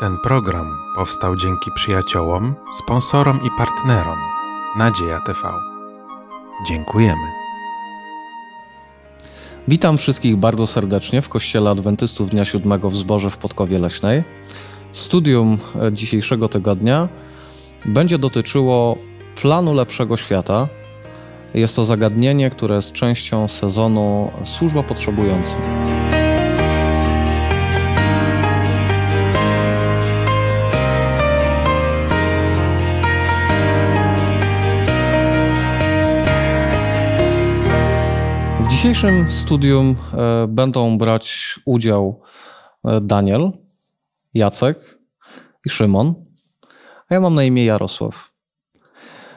Ten program powstał dzięki przyjaciołom, sponsorom i partnerom Nadzieja TV. Dziękujemy. Witam wszystkich bardzo serdecznie w Kościele Adwentystów Dnia Siódmego w Zborze w Podkowie Leśnej. Studium e, dzisiejszego tygodnia będzie dotyczyło planu lepszego świata. Jest to zagadnienie, które jest częścią sezonu Służba Potrzebującym. dzisiejszym studium e, będą brać udział e, Daniel, Jacek i Szymon, a ja mam na imię Jarosław.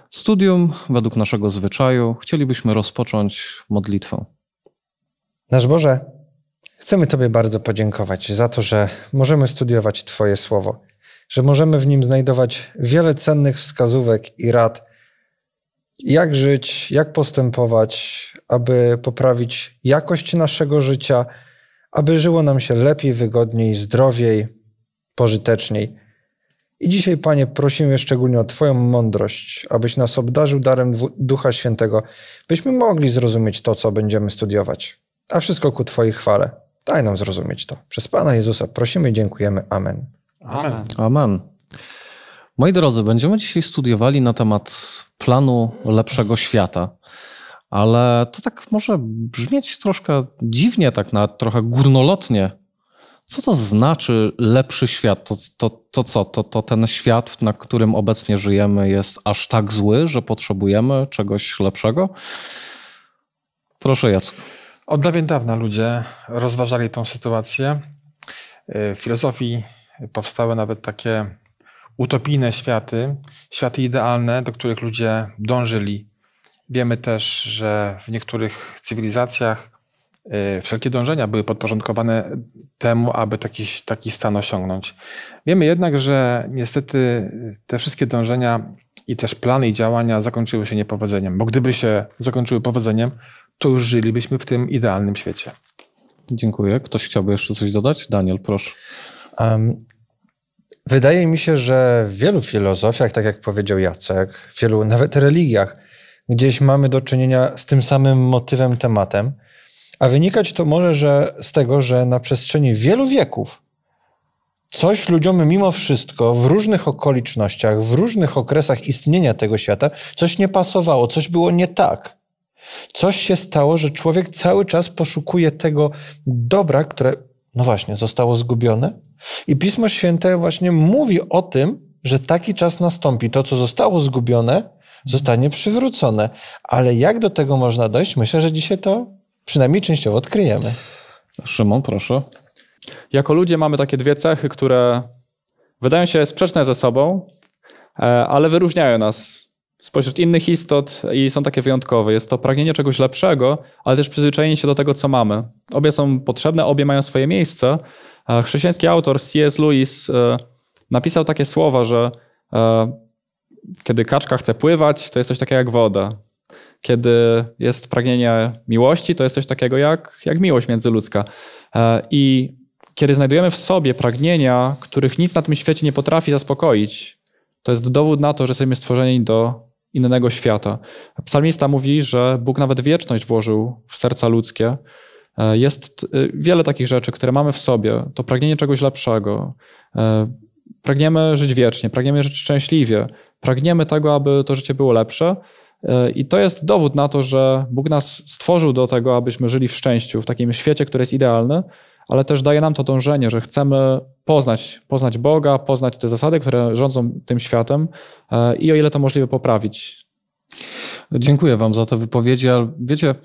Studium, według naszego zwyczaju, chcielibyśmy rozpocząć modlitwą. Nasz Boże, chcemy Tobie bardzo podziękować za to, że możemy studiować Twoje słowo, że możemy w nim znajdować wiele cennych wskazówek i rad, jak żyć, jak postępować, aby poprawić jakość naszego życia, aby żyło nam się lepiej, wygodniej, zdrowiej, pożyteczniej. I dzisiaj, Panie, prosimy szczególnie o Twoją mądrość, abyś nas obdarzył darem Ducha Świętego, byśmy mogli zrozumieć to, co będziemy studiować. A wszystko ku Twojej chwale. Daj nam zrozumieć to. Przez Pana Jezusa prosimy i dziękujemy. Amen. Amen. Amen. Moi drodzy, będziemy dzisiaj studiowali na temat planu lepszego świata ale to tak może brzmieć troszkę dziwnie, tak na trochę górnolotnie. Co to znaczy lepszy świat? To, to, to co? To, to ten świat, na którym obecnie żyjemy, jest aż tak zły, że potrzebujemy czegoś lepszego? Proszę, Jacek. Od dawien dawna ludzie rozważali tą sytuację. W y, filozofii powstały nawet takie utopijne światy, światy idealne, do których ludzie dążyli Wiemy też, że w niektórych cywilizacjach y, wszelkie dążenia były podporządkowane temu, aby taki, taki stan osiągnąć. Wiemy jednak, że niestety y, te wszystkie dążenia i też plany i działania zakończyły się niepowodzeniem, bo gdyby się zakończyły powodzeniem, to już żylibyśmy w tym idealnym świecie. Dziękuję. Ktoś chciałby jeszcze coś dodać? Daniel, proszę. Um, wydaje mi się, że w wielu filozofiach, tak jak powiedział Jacek, w wielu nawet religiach, gdzieś mamy do czynienia z tym samym motywem, tematem, a wynikać to może że z tego, że na przestrzeni wielu wieków coś ludziom mimo wszystko w różnych okolicznościach, w różnych okresach istnienia tego świata, coś nie pasowało, coś było nie tak. Coś się stało, że człowiek cały czas poszukuje tego dobra, które, no właśnie, zostało zgubione. I Pismo Święte właśnie mówi o tym, że taki czas nastąpi. To, co zostało zgubione, zostanie przywrócone. Ale jak do tego można dojść? Myślę, że dzisiaj to przynajmniej częściowo odkryjemy. Szymon, proszę. Jako ludzie mamy takie dwie cechy, które wydają się sprzeczne ze sobą, e, ale wyróżniają nas spośród innych istot i są takie wyjątkowe. Jest to pragnienie czegoś lepszego, ale też przyzwyczajenie się do tego, co mamy. Obie są potrzebne, obie mają swoje miejsce. E, chrześcijański autor C.S. Lewis e, napisał takie słowa, że kiedy kaczka chce pływać, to jest coś takiego jak woda. Kiedy jest pragnienie miłości, to jest coś takiego jak, jak miłość międzyludzka. E, I kiedy znajdujemy w sobie pragnienia, których nic na tym świecie nie potrafi zaspokoić, to jest dowód na to, że jesteśmy stworzeni do innego świata. Psalmista mówi, że Bóg nawet wieczność włożył w serca ludzkie. E, jest e, wiele takich rzeczy, które mamy w sobie. To pragnienie czegoś lepszego. Pragniemy żyć wiecznie, pragniemy żyć szczęśliwie, Pragniemy tego, aby to życie było lepsze. E, I to jest dowód na to, że Bóg nas stworzył do tego, abyśmy żyli w szczęściu, w takim świecie, który jest idealny, ale też daje nam to dążenie, że chcemy poznać, poznać Boga, poznać te zasady, które rządzą tym światem e, i o ile to możliwe poprawić. Dziękuję Wam za te wypowiedzi, ale wiecie,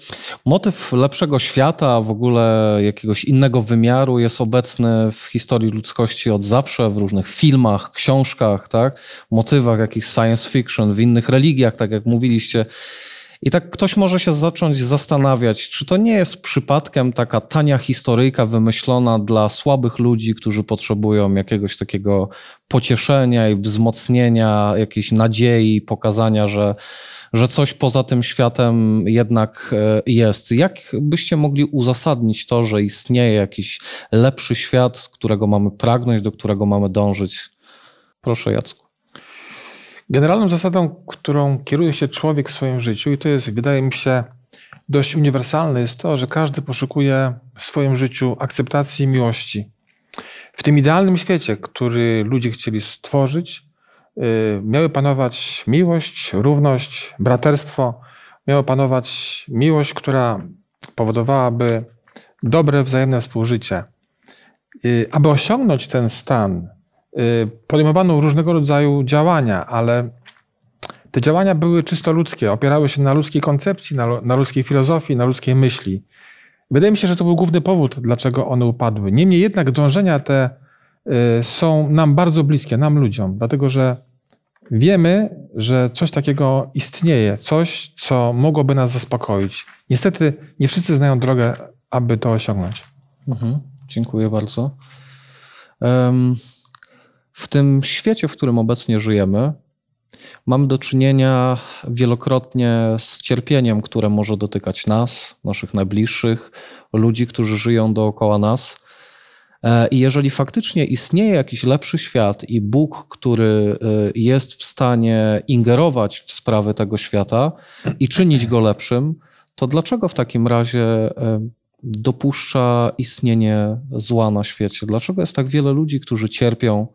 motyw lepszego świata, w ogóle jakiegoś innego wymiaru jest obecny w historii ludzkości od zawsze, w różnych filmach, książkach, tak? motywach jakichś science fiction, w innych religiach, tak jak mówiliście. I tak ktoś może się zacząć zastanawiać, czy to nie jest przypadkiem taka tania historyjka wymyślona dla słabych ludzi, którzy potrzebują jakiegoś takiego pocieszenia i wzmocnienia, jakiejś nadziei, pokazania, że, że coś poza tym światem jednak e, jest. Jak byście mogli uzasadnić to, że istnieje jakiś lepszy świat, którego mamy pragnąć, do którego mamy dążyć? Proszę, Jacku. Generalną zasadą, którą kieruje się człowiek w swoim życiu, i to jest, wydaje mi się, dość uniwersalne, jest to, że każdy poszukuje w swoim życiu akceptacji i miłości. W tym idealnym świecie, który ludzie chcieli stworzyć, y, miały panować miłość, równość, braterstwo, miały panować miłość, która powodowałaby dobre wzajemne współżycie. Y, aby osiągnąć ten stan, Y, podejmowano różnego rodzaju działania, ale te działania były czysto ludzkie, opierały się na ludzkiej koncepcji, na, na ludzkiej filozofii, na ludzkiej myśli. Wydaje mi się, że to był główny powód, dlaczego one upadły. Niemniej jednak dążenia te y, są nam bardzo bliskie, nam ludziom, dlatego że wiemy, że coś takiego istnieje, coś, co mogłoby nas zaspokoić. Niestety nie wszyscy znają drogę, aby to osiągnąć. Mhm, dziękuję bardzo. Um... W tym świecie, w którym obecnie żyjemy, mamy do czynienia wielokrotnie z cierpieniem, które może dotykać nas, naszych najbliższych, ludzi, którzy żyją dookoła nas. E, I jeżeli faktycznie istnieje jakiś lepszy świat i Bóg, który e, jest w stanie ingerować w sprawy tego świata i czynić go lepszym, to dlaczego w takim razie e, dopuszcza istnienie zła na świecie? Dlaczego jest tak wiele ludzi, którzy cierpią?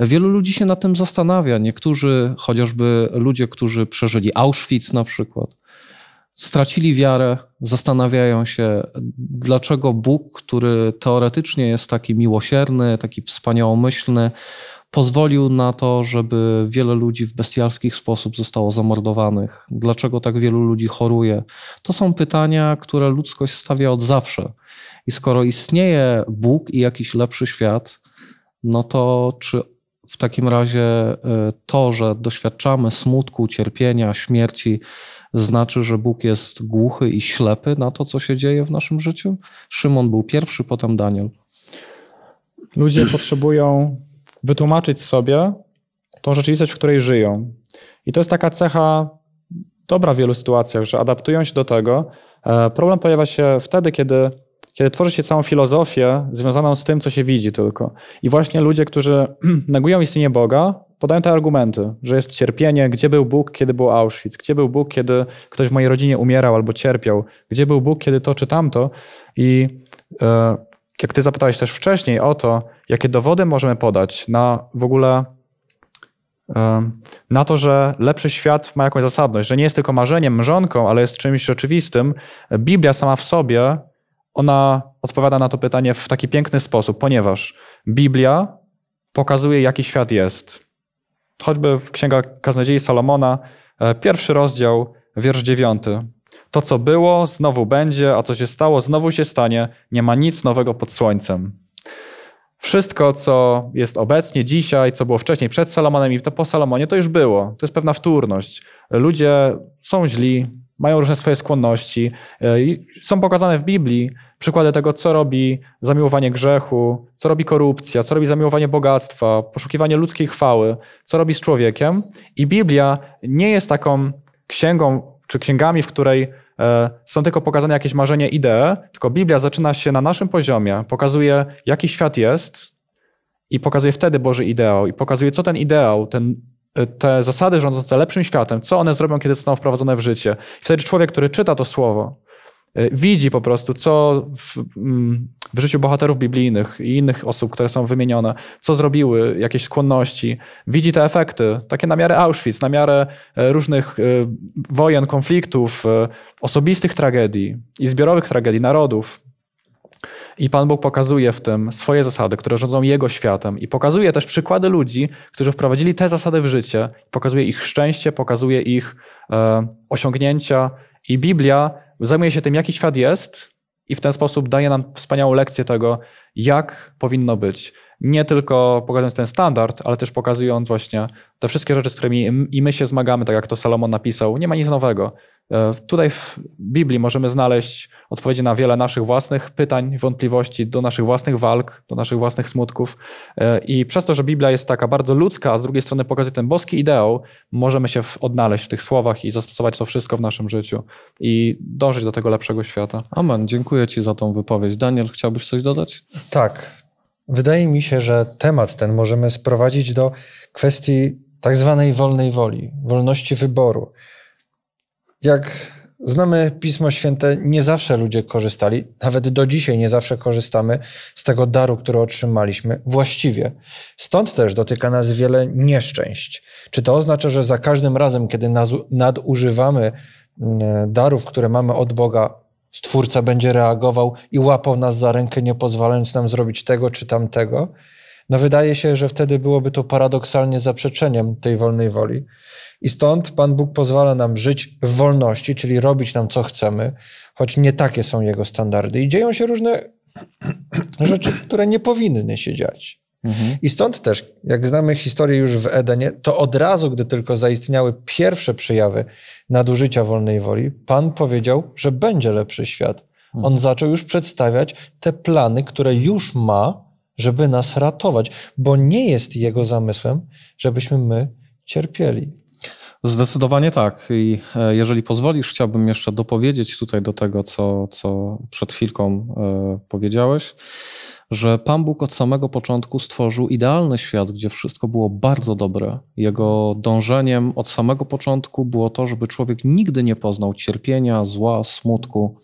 Wielu ludzi się na tym zastanawia. Niektórzy, chociażby ludzie, którzy przeżyli Auschwitz na przykład, stracili wiarę, zastanawiają się, dlaczego Bóg, który teoretycznie jest taki miłosierny, taki wspaniałomyślny, pozwolił na to, żeby wiele ludzi w bestialski sposób zostało zamordowanych. Dlaczego tak wielu ludzi choruje? To są pytania, które ludzkość stawia od zawsze. I skoro istnieje Bóg i jakiś lepszy świat, no to czy w takim razie y, to, że doświadczamy smutku, cierpienia, śmierci, znaczy, że Bóg jest głuchy i ślepy na to, co się dzieje w naszym życiu? Szymon był pierwszy, potem Daniel. Ludzie potrzebują wytłumaczyć sobie tą rzeczywistość, w której żyją. I to jest taka cecha dobra w wielu sytuacjach, że adaptują się do tego. E, problem pojawia się wtedy, kiedy, kiedy tworzy się całą filozofię związaną z tym, co się widzi tylko. I właśnie ludzie, którzy negują istnienie Boga, podają te argumenty, że jest cierpienie, gdzie był Bóg, kiedy był Auschwitz, gdzie był Bóg, kiedy ktoś w mojej rodzinie umierał albo cierpiał, gdzie był Bóg, kiedy to czy tamto. I e, jak ty zapytałeś też wcześniej o to, jakie dowody możemy podać na w ogóle na to, że lepszy świat ma jakąś zasadność, że nie jest tylko marzeniem, mrzonką, ale jest czymś rzeczywistym. Biblia sama w sobie, ona odpowiada na to pytanie w taki piękny sposób, ponieważ Biblia pokazuje, jaki świat jest. Choćby Księga Kaznodziei Salomona, e, pierwszy rozdział, wiersz dziewiąty. To, co było, znowu będzie, a co się stało, znowu się stanie. Nie ma nic nowego pod słońcem. Wszystko, co jest obecnie, dzisiaj, co było wcześniej, przed Salomonem i to po Salomonie, to już było. To jest pewna wtórność. Ludzie są źli, mają różne swoje skłonności. E, są pokazane w Biblii przykłady tego, co robi zamiłowanie grzechu, co robi korupcja, co robi zamiłowanie bogactwa, poszukiwanie ludzkiej chwały, co robi z człowiekiem. I Biblia nie jest taką księgą czy księgami, w której E, są tylko pokazane jakieś marzenie, idee, tylko Biblia zaczyna się na naszym poziomie, pokazuje, jaki świat jest i pokazuje wtedy Boży ideał i pokazuje, co ten ideał, ten, e, te zasady rządzące lepszym światem, co one zrobią, kiedy zostaną wprowadzone w życie. I wtedy człowiek, który czyta to słowo, E, widzi po prostu, co w, mm, w, życiu bohaterów biblijnych i innych osób, które są wymienione, co zrobiły, jakieś skłonności, widzi te efekty, takie na miarę Auschwitz, na miarę e, różnych e, wojen, konfliktów, osobistych tragedii i zbiorowych tragedii narodów. I Pan Bóg pokazuje w tym swoje zasady, które rządzą Jego światem, i pokazuje też przykłady ludzi, którzy wprowadzili te zasady w życie, pokazuje ich szczęście, pokazuje ich e, osiągnięcia. I Biblia zajmuje się tym, jaki świat jest i w ten sposób daje nam wspaniałą lekcję tego, jak powinno być nie tylko pokazując ten standard, ale też pokazując właśnie te wszystkie rzeczy, z którymi i my się zmagamy, tak jak to Salomon napisał. Nie ma nic nowego. E, tutaj w Biblii możemy znaleźć odpowiedzi na wiele naszych własnych pytań, wątpliwości, do naszych własnych walk, do naszych własnych smutków. E, I przez to, że Biblia jest taka bardzo ludzka, a z drugiej strony pokazuje ten boski ideał, możemy się odnaleźć w tych słowach i zastosować to wszystko w naszym życiu i dążyć do tego lepszego świata. Amen. Dziękuję Ci za tą wypowiedź. Daniel, chciałbyś coś dodać? Tak. Wydaje mi się, że temat ten możemy sprowadzić do kwestii tak zwanej wolnej woli, wolności wyboru. Jak znamy Pismo Święte, nie zawsze ludzie korzystali, nawet do dzisiaj nie zawsze korzystamy z tego daru, który otrzymaliśmy właściwie. Stąd też dotyka nas wiele nieszczęść. Czy to oznacza, że za każdym razem, kiedy nadużywamy mm, darów, które mamy od Boga, Stwórca będzie reagował i łapał nas za rękę, nie pozwalając nam zrobić tego czy tamtego. No wydaje się, że wtedy byłoby to paradoksalnie zaprzeczeniem tej wolnej woli. I stąd Pan Bóg pozwala nam żyć w wolności, czyli robić nam co chcemy, choć nie takie są Jego standardy. I dzieją się różne rzeczy, które nie powinny się dziać. Mhm. I stąd też, jak znamy historię już w Edenie, to od razu, gdy tylko zaistniały pierwsze przejawy nadużycia wolnej woli, Pan powiedział, że będzie lepszy świat. Mhm. On zaczął już przedstawiać te plany, które już ma, żeby nas ratować, bo nie jest Jego zamysłem, żebyśmy my cierpieli. Zdecydowanie tak. I e, jeżeli pozwolisz, chciałbym jeszcze dopowiedzieć tutaj do tego, co, co przed chwilką e, powiedziałeś że Pan Bóg od samego początku stworzył idealny świat, gdzie wszystko było bardzo dobre. Jego dążeniem od samego początku było to, żeby człowiek nigdy nie poznał cierpienia, zła, smutku.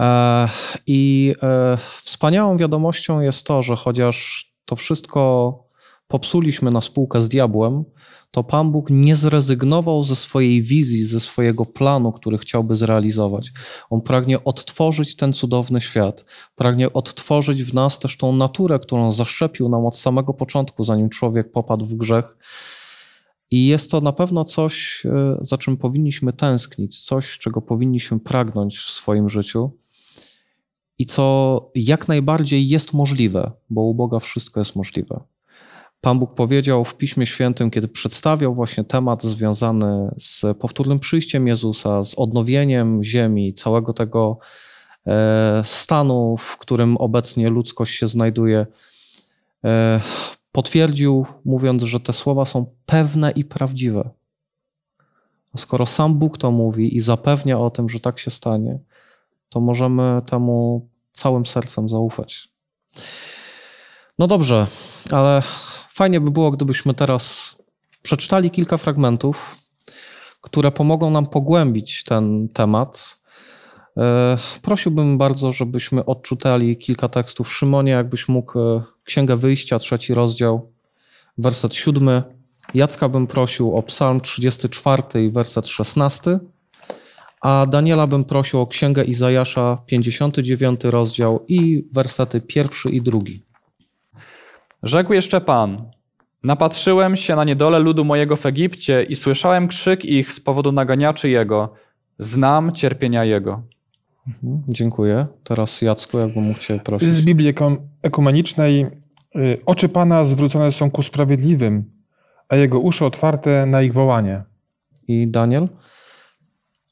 E, I e, wspaniałą wiadomością jest to, że chociaż to wszystko popsuliśmy na spółkę z diabłem, to Pan Bóg nie zrezygnował ze swojej wizji, ze swojego planu, który chciałby zrealizować. On pragnie odtworzyć ten cudowny świat, pragnie odtworzyć w nas też tą naturę, którą zaszczepił nam od samego początku, zanim człowiek popadł w grzech. I jest to na pewno coś, e, za czym powinniśmy tęsknić, coś, czego powinniśmy pragnąć w swoim życiu i co jak najbardziej jest możliwe, bo u Boga wszystko jest możliwe. Pan Bóg powiedział w Piśmie Świętym, kiedy przedstawiał właśnie temat związany z powtórnym przyjściem Jezusa, z odnowieniem ziemi, całego tego e, stanu, w którym obecnie ludzkość się znajduje, e, potwierdził, mówiąc, że te słowa są pewne i prawdziwe. skoro sam Bóg to mówi i zapewnia o tym, że tak się stanie, to możemy temu całym sercem zaufać. No dobrze, ale Fajnie by było, gdybyśmy teraz przeczytali kilka fragmentów, które pomogą nam pogłębić ten temat. E, prosiłbym bardzo, żebyśmy odczytali kilka tekstów. Szymonie, jakbyś mógł, e, Księgę Wyjścia, trzeci rozdział, werset siódmy. Jacka bym prosił o Psalm 34, werset 16, a Daniela bym prosił o Księgę Izajasza, 59 rozdział i wersety pierwszy i drugi. Rzekł jeszcze Pan: Napatrzyłem się na niedolę ludu mojego w Egipcie i słyszałem krzyk ich z powodu naganiaczy jego. Znam cierpienia jego. Mhm, dziękuję. Teraz Jacku, jakbym mógł Cię prosić. Z Biblii ekumenicznej y, oczy Pana zwrócone są ku sprawiedliwym, a jego uszy otwarte na ich wołanie. I Daniel?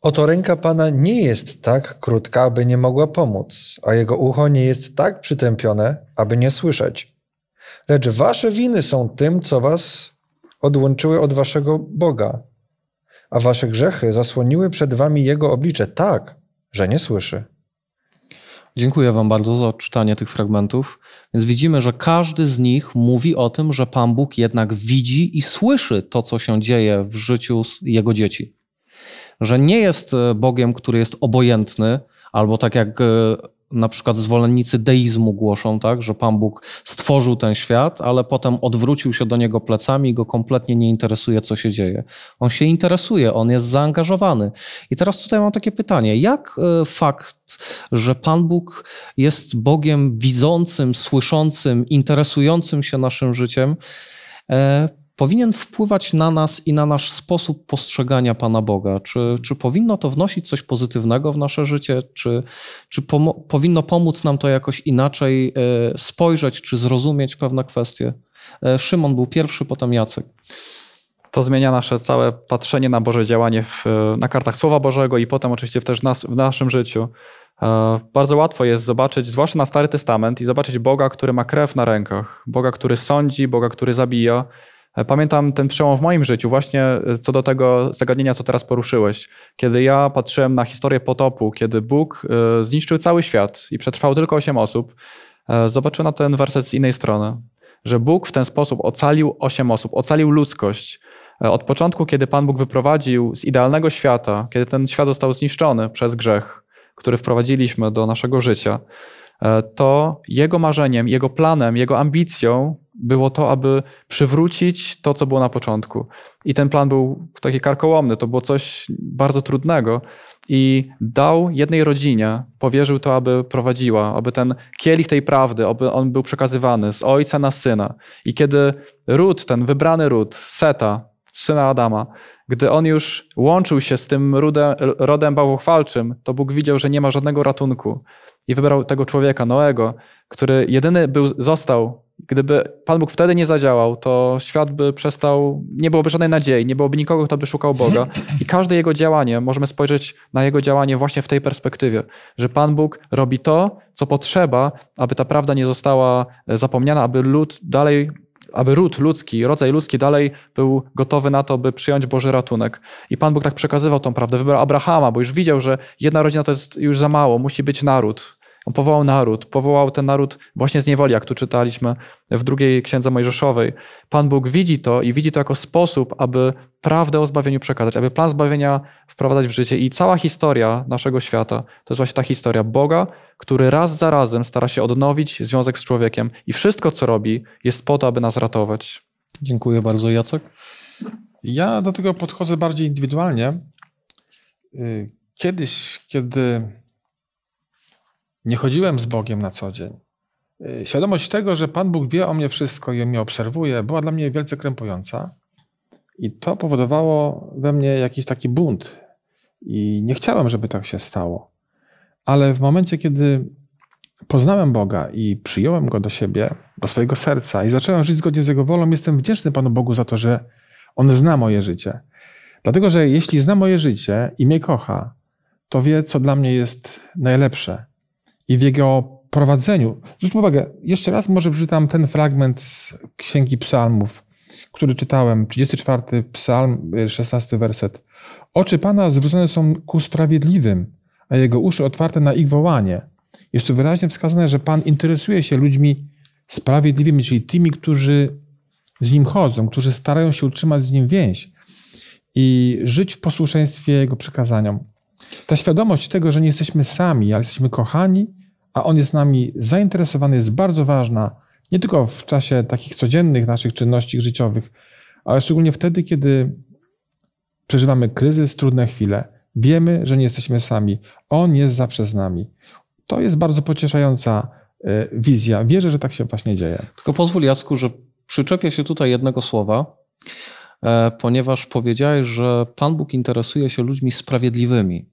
Oto ręka Pana nie jest tak krótka, aby nie mogła pomóc, a jego ucho nie jest tak przytępione, aby nie słyszeć. Lecz wasze winy są tym, co was odłączyły od waszego Boga, a wasze grzechy zasłoniły przed wami Jego oblicze tak, że nie słyszy. Dziękuję Wam bardzo za odczytanie tych fragmentów. Więc widzimy, że każdy z nich mówi o tym, że Pan Bóg jednak widzi i słyszy to, co się dzieje w życiu Jego dzieci. Że nie jest e, Bogiem, który jest obojętny, albo tak jak e, na przykład zwolennicy deizmu głoszą, tak, że Pan Bóg stworzył ten świat, ale potem odwrócił się do niego plecami i go kompletnie nie interesuje, co się dzieje. On się interesuje, on jest zaangażowany. I teraz tutaj mam takie pytanie: jak e, fakt, że Pan Bóg jest Bogiem widzącym, słyszącym, interesującym się naszym życiem, e, powinien wpływać na nas i na nasz sposób postrzegania Pana Boga? Czy, czy powinno to wnosić coś pozytywnego w nasze życie? Czy, czy pomo- powinno pomóc nam to jakoś inaczej e, spojrzeć czy zrozumieć pewne kwestie? E, Szymon był pierwszy, potem Jacek. To zmienia nasze całe patrzenie na Boże działanie w, na kartach Słowa Bożego i potem oczywiście też nas, w naszym życiu. E, bardzo łatwo jest zobaczyć, zwłaszcza na Stary Testament, i zobaczyć Boga, który ma krew na rękach, Boga, który sądzi, Boga, który zabija, E, pamiętam ten przełom w moim życiu, właśnie e, co do tego zagadnienia, co teraz poruszyłeś. Kiedy ja patrzyłem na historię potopu, kiedy Bóg e, zniszczył cały świat i przetrwał tylko osiem osób, zobaczyłem na ten werset z innej strony, że Bóg w ten sposób ocalił osiem osób, ocalił ludzkość. Od początku, kiedy Pan Bóg wyprowadził z idealnego świata, kiedy ten świat został zniszczony przez grzech, który wprowadziliśmy do naszego życia, to Jego marzeniem, Jego planem, Jego ambicją było to, aby przywrócić to, co było na początku. I ten plan był taki karkołomny, to było coś bardzo trudnego. I dał jednej rodzinie, powierzył to, aby prowadziła, aby ten kielich tej prawdy, aby on był przekazywany z ojca na syna. I kiedy Ród, ten wybrany Ród, Seta, syna Adama, gdy on już łączył się z tym rodem, rodem bałwochwalczym, to Bóg widział, że nie ma żadnego ratunku. I wybrał tego człowieka, Noego, który jedyny był, został Gdyby Pan Bóg wtedy nie zadziałał, to świat by przestał, nie byłoby żadnej nadziei, nie byłoby nikogo, kto by szukał Boga. I każde jego działanie, możemy spojrzeć na jego działanie właśnie w tej perspektywie, że Pan Bóg robi to, co potrzeba, aby ta prawda nie została e, zapomniana, aby lud dalej aby ród ludzki, rodzaj ludzki dalej był gotowy na to, by przyjąć Boży ratunek. I Pan Bóg tak przekazywał tą prawdę. Wybrał Abrahama, bo już widział, że jedna rodzina to jest już za mało, musi być naród. On powołał naród, powołał ten naród właśnie z niewoli, jak tu czytaliśmy w drugiej księdze Mojżeszowej. Pan Bóg widzi to i widzi to jako sposób, aby prawdę o zbawieniu przekazać, aby plan zbawienia wprowadzać w życie. I cała historia naszego świata to jest właśnie ta historia Boga, który raz za razem stara się odnowić związek z człowiekiem i wszystko, co robi, jest po to, aby nas ratować. Dziękuję bardzo, Jacek. Ja do tego podchodzę bardziej indywidualnie. Y, kiedyś, kiedy nie chodziłem z Bogiem na co dzień. Y, świadomość tego, że Pan Bóg wie o mnie wszystko i mnie obserwuje, była dla mnie wielce krępująca. I to powodowało we mnie jakiś taki bunt. I nie chciałem, żeby tak się stało. Ale w momencie, kiedy poznałem Boga i przyjąłem Go do siebie, do swojego serca i zacząłem żyć zgodnie z Jego wolą, jestem wdzięczny Panu Bogu za to, że On zna moje życie. Dlatego, że jeśli zna moje życie i mnie kocha, to wie, co dla mnie jest najlepsze i w jego prowadzeniu. Zwróćmy uwagę, jeszcze raz może przeczytam ten fragment z Księgi Psalmów, który czytałem, 34 psalm, 16 y, werset. Oczy Pana zwrócone są ku sprawiedliwym, a Jego uszy otwarte na ich wołanie. Jest tu wyraźnie wskazane, że Pan interesuje się ludźmi sprawiedliwymi, czyli tymi, którzy z Nim chodzą, którzy starają się utrzymać z Nim więź i żyć w posłuszeństwie Jego przekazaniom. Ta świadomość tego, że nie jesteśmy sami, ale jesteśmy kochani, a on jest nami zainteresowany, jest bardzo ważna, nie tylko w czasie takich codziennych naszych czynności życiowych, ale szczególnie wtedy, kiedy przeżywamy kryzys, trudne chwile. Wiemy, że nie jesteśmy sami. On jest zawsze z nami. To jest bardzo pocieszająca e, wizja. Wierzę, że tak się właśnie dzieje. Tylko pozwól, Jacku, że przyczepię się tutaj jednego słowa, e, ponieważ powiedziałeś, że Pan Bóg interesuje się ludźmi sprawiedliwymi.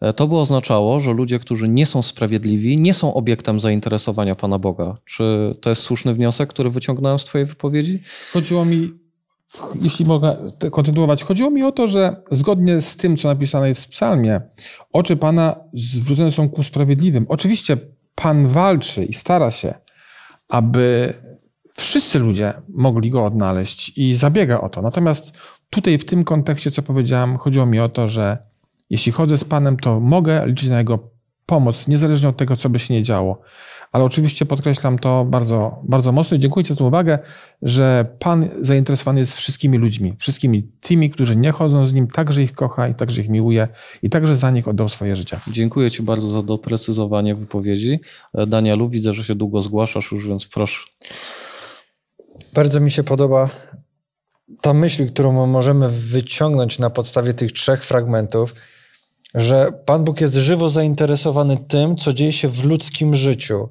E, to by oznaczało, że ludzie, którzy nie są sprawiedliwi, nie są obiektem zainteresowania Pana Boga. Czy to jest słuszny wniosek, który wyciągnąłem z Twojej wypowiedzi? Chodziło mi, jeśli mogę kontynuować, chodziło mi o to, że zgodnie z tym, co napisane jest w psalmie, oczy Pana zwrócone są ku sprawiedliwym. Oczywiście Pan walczy i stara się, aby wszyscy ludzie mogli go odnaleźć i zabiega o to. Natomiast tutaj w tym kontekście, co powiedziałam, chodziło mi o to, że jeśli chodzę z Panem, to mogę liczyć na Jego pomoc, niezależnie od tego, co by się nie działo. Ale oczywiście podkreślam to bardzo, bardzo mocno i dziękuję Ci za tę uwagę, że Pan zainteresowany jest wszystkimi ludźmi, wszystkimi tymi, którzy nie chodzą z Nim, także ich kocha i także ich miłuje i także za nich oddał swoje życie. Dziękuję Ci bardzo za doprecyzowanie wypowiedzi. E, Danielu, widzę, że się długo zgłaszasz już, więc proszę. Bardzo mi się podoba ta myśl, którą możemy wyciągnąć na podstawie tych trzech fragmentów – że Pan Bóg jest żywo zainteresowany tym, co dzieje się w ludzkim życiu.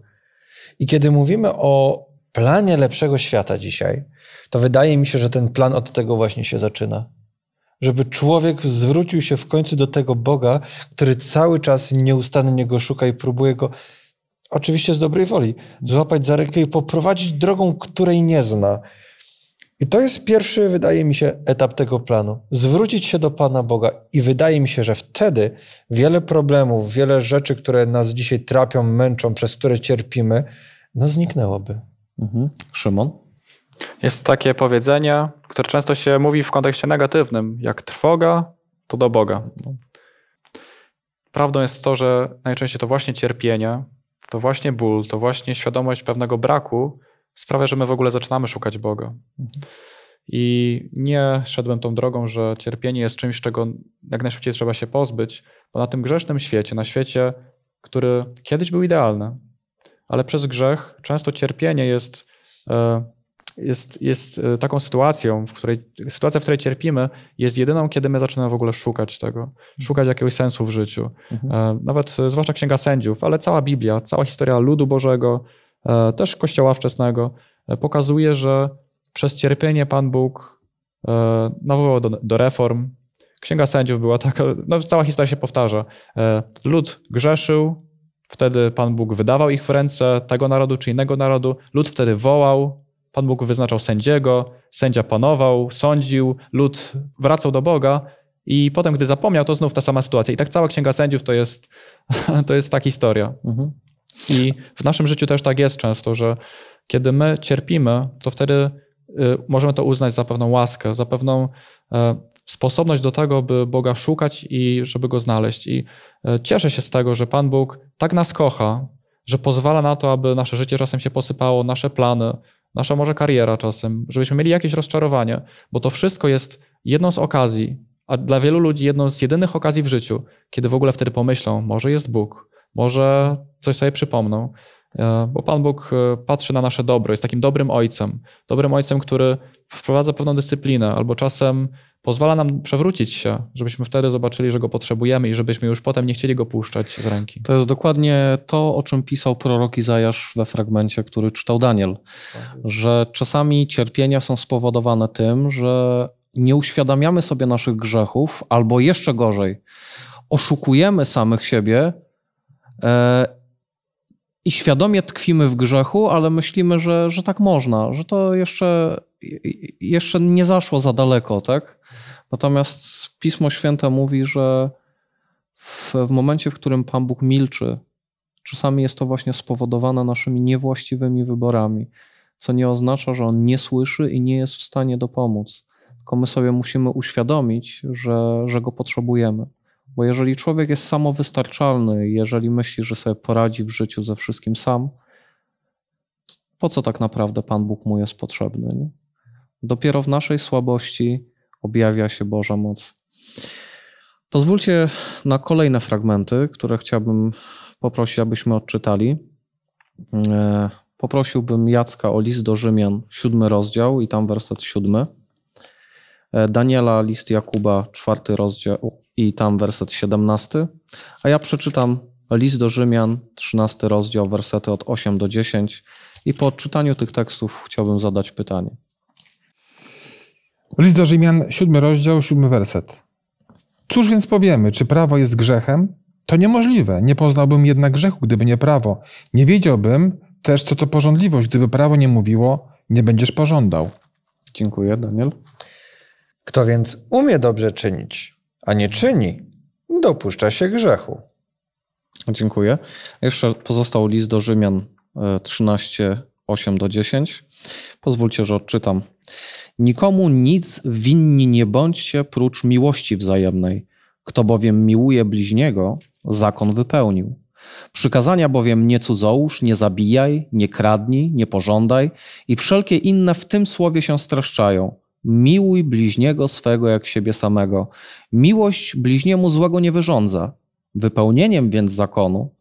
I kiedy mówimy o planie lepszego świata dzisiaj, to wydaje mi się, że ten plan od tego właśnie się zaczyna. Żeby człowiek zwrócił się w końcu do tego Boga, który cały czas nieustannie go szuka i próbuje go, oczywiście z dobrej woli, złapać za rękę i poprowadzić drogą, której nie zna. I to jest pierwszy, wydaje mi się, etap tego planu. Zwrócić się do Pana Boga i wydaje mi się, że wtedy wiele problemów, wiele rzeczy, które nas dzisiaj trapią, męczą, przez które cierpimy, no zniknęłoby. Mhm. Szymon? Jest takie powiedzenie, które często się mówi w kontekście negatywnym. Jak trwoga, to do Boga. No. Prawdą jest to, że najczęściej to właśnie cierpienie, to właśnie ból, to właśnie świadomość pewnego braku sprawia, że my w ogóle zaczynamy szukać Boga. I nie szedłem tą drogą, że cierpienie jest czymś, czego jak najszybciej trzeba się pozbyć, bo na tym grzesznym świecie, na świecie, który kiedyś był idealny, ale przez grzech często cierpienie jest, e, jest, jest e, taką sytuacją, w której sytuacja, w której cierpimy, jest jedyną, kiedy my zaczynamy w ogóle szukać tego, szukać jakiegoś sensu w życiu. Mhm. E, nawet zwłaszcza Księga Sędziów, ale cała Biblia, cała historia ludu Bożego, E, też Kościoła wczesnego, e, pokazuje, że przez cierpienie Pan Bóg e, nawoływał do, do reform. Księga sędziów była taka, no cała historia się powtarza. Lud grzeszył, wtedy Pan Bóg wydawał ich w ręce tego narodu czy innego narodu, lud wtedy wołał, Pan Bóg wyznaczał sędziego, sędzia panował, sądził, lud wracał do Boga i potem, gdy zapomniał, to znów ta sama sytuacja. I tak cała Księga Sędziów to jest, to jest ta historia. Mhm. I w naszym życiu też tak jest często, że kiedy my cierpimy, to wtedy y, możemy to uznać za pewną łaskę, za pewną e, sposobność do tego, by Boga szukać i żeby go znaleźć. I e, cieszę się z tego, że Pan Bóg tak nas kocha, że pozwala na to, aby nasze życie czasem się posypało, nasze plany, nasza może kariera czasem, żebyśmy mieli jakieś rozczarowanie, bo to wszystko jest jedną z okazji, a dla wielu ludzi jedną z jedynych okazji w życiu, kiedy w ogóle wtedy pomyślą, może jest Bóg, może coś sobie przypomną. E, bo Pan Bóg e, patrzy na nasze dobro, jest takim dobrym ojcem. Dobrym ojcem, który wprowadza pewną dyscyplinę, albo czasem pozwala nam przewrócić się, żebyśmy wtedy zobaczyli, że go potrzebujemy i żebyśmy już potem nie chcieli go puszczać z ręki. To jest dokładnie to, o czym pisał prorok Izajasz we fragmencie, który czytał Daniel, że czasami cierpienia są spowodowane tym, że nie uświadamiamy sobie naszych grzechów, albo jeszcze gorzej, oszukujemy samych siebie, E, i świadomie tkwimy w grzechu, ale myślimy, że, że tak można, że to jeszcze, jeszcze nie zaszło za daleko, tak? Natomiast Pismo Święte mówi, że w, w momencie, w którym Pan Bóg milczy, czasami jest to właśnie spowodowane naszymi niewłaściwymi wyborami, co nie oznacza, że On nie słyszy i nie jest w stanie dopomóc. Tylko my sobie musimy uświadomić, że, że Go potrzebujemy. Bo jeżeli człowiek jest samowystarczalny, jeżeli myśli, że sobie poradzi w życiu ze wszystkim sam, po co tak naprawdę Pan Bóg mu jest potrzebny? Nie? Dopiero w naszej słabości objawia się Boża moc. Pozwólcie na kolejne fragmenty, które chciałbym poprosić, abyśmy odczytali. E, poprosiłbym Jacka o list do Rzymian, siódmy rozdział i tam werset siódmy. E, Daniela, list Jakuba, czwarty rozdział i tam werset 17, a ja przeczytam list do Rzymian, 13 rozdział, wersety od 8 do 10 i po odczytaniu tych tekstów chciałbym zadać pytanie. List do Rzymian, 7 rozdział, 7 werset. Cóż więc powiemy, czy prawo jest grzechem? To niemożliwe, nie poznałbym jednak grzechu, gdyby nie prawo. Nie wiedziałbym też, co to porządliwość, gdyby prawo nie mówiło, nie będziesz pożądał. Dziękuję, Daniel. Kto więc umie dobrze czynić, a nie czyni, dopuszcza się grzechu. Dziękuję. Jeszcze pozostał list do Rzymian 13, e, 8 do 10. Pozwólcie, że odczytam. Nikomu nic winni nie bądźcie prócz miłości wzajemnej. Kto bowiem miłuje bliźniego, zakon wypełnił. Przykazania bowiem nie cudzołóż, nie zabijaj, nie kradnij, nie pożądaj i wszelkie inne w tym słowie się streszczają – miłuj bliźniego swego jak siebie samego. Miłość bliźniemu złego nie wyrządza. Wypełnieniem więc zakonu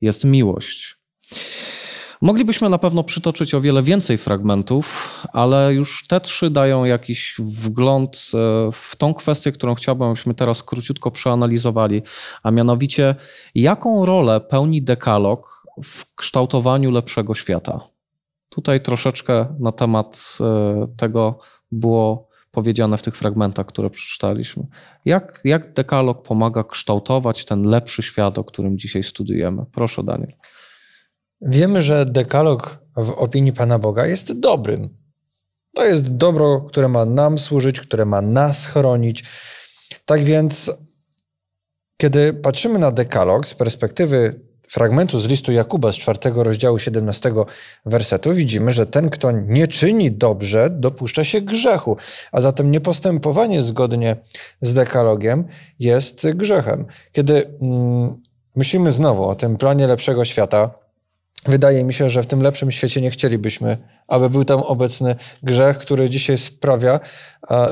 jest miłość. Moglibyśmy na pewno przytoczyć o wiele więcej fragmentów, ale już te trzy dają jakiś wgląd e, w tą kwestię, którą chciałbym, abyśmy teraz króciutko przeanalizowali, a mianowicie jaką rolę pełni dekalog w kształtowaniu lepszego świata. Tutaj troszeczkę na temat e, tego było powiedziane w tych fragmentach, które przeczytaliśmy. Jak, jak dekalog pomaga kształtować ten lepszy świat, o którym dzisiaj studujemy? Proszę, Daniel. Wiemy, że dekalog w opinii Pana Boga jest dobrym. To jest dobro, które ma nam służyć, które ma nas chronić. Tak więc, kiedy patrzymy na dekalog z perspektywy fragmentu z listu Jakuba z czwartego rozdziału 17 wersetu widzimy, że ten, kto nie czyni dobrze, dopuszcza się grzechu, a zatem niepostępowanie zgodnie z dekalogiem jest grzechem. Kiedy mm, myślimy znowu o tym planie lepszego świata, wydaje mi się, że w tym lepszym świecie nie chcielibyśmy, aby był tam obecny grzech, który dzisiaj sprawia,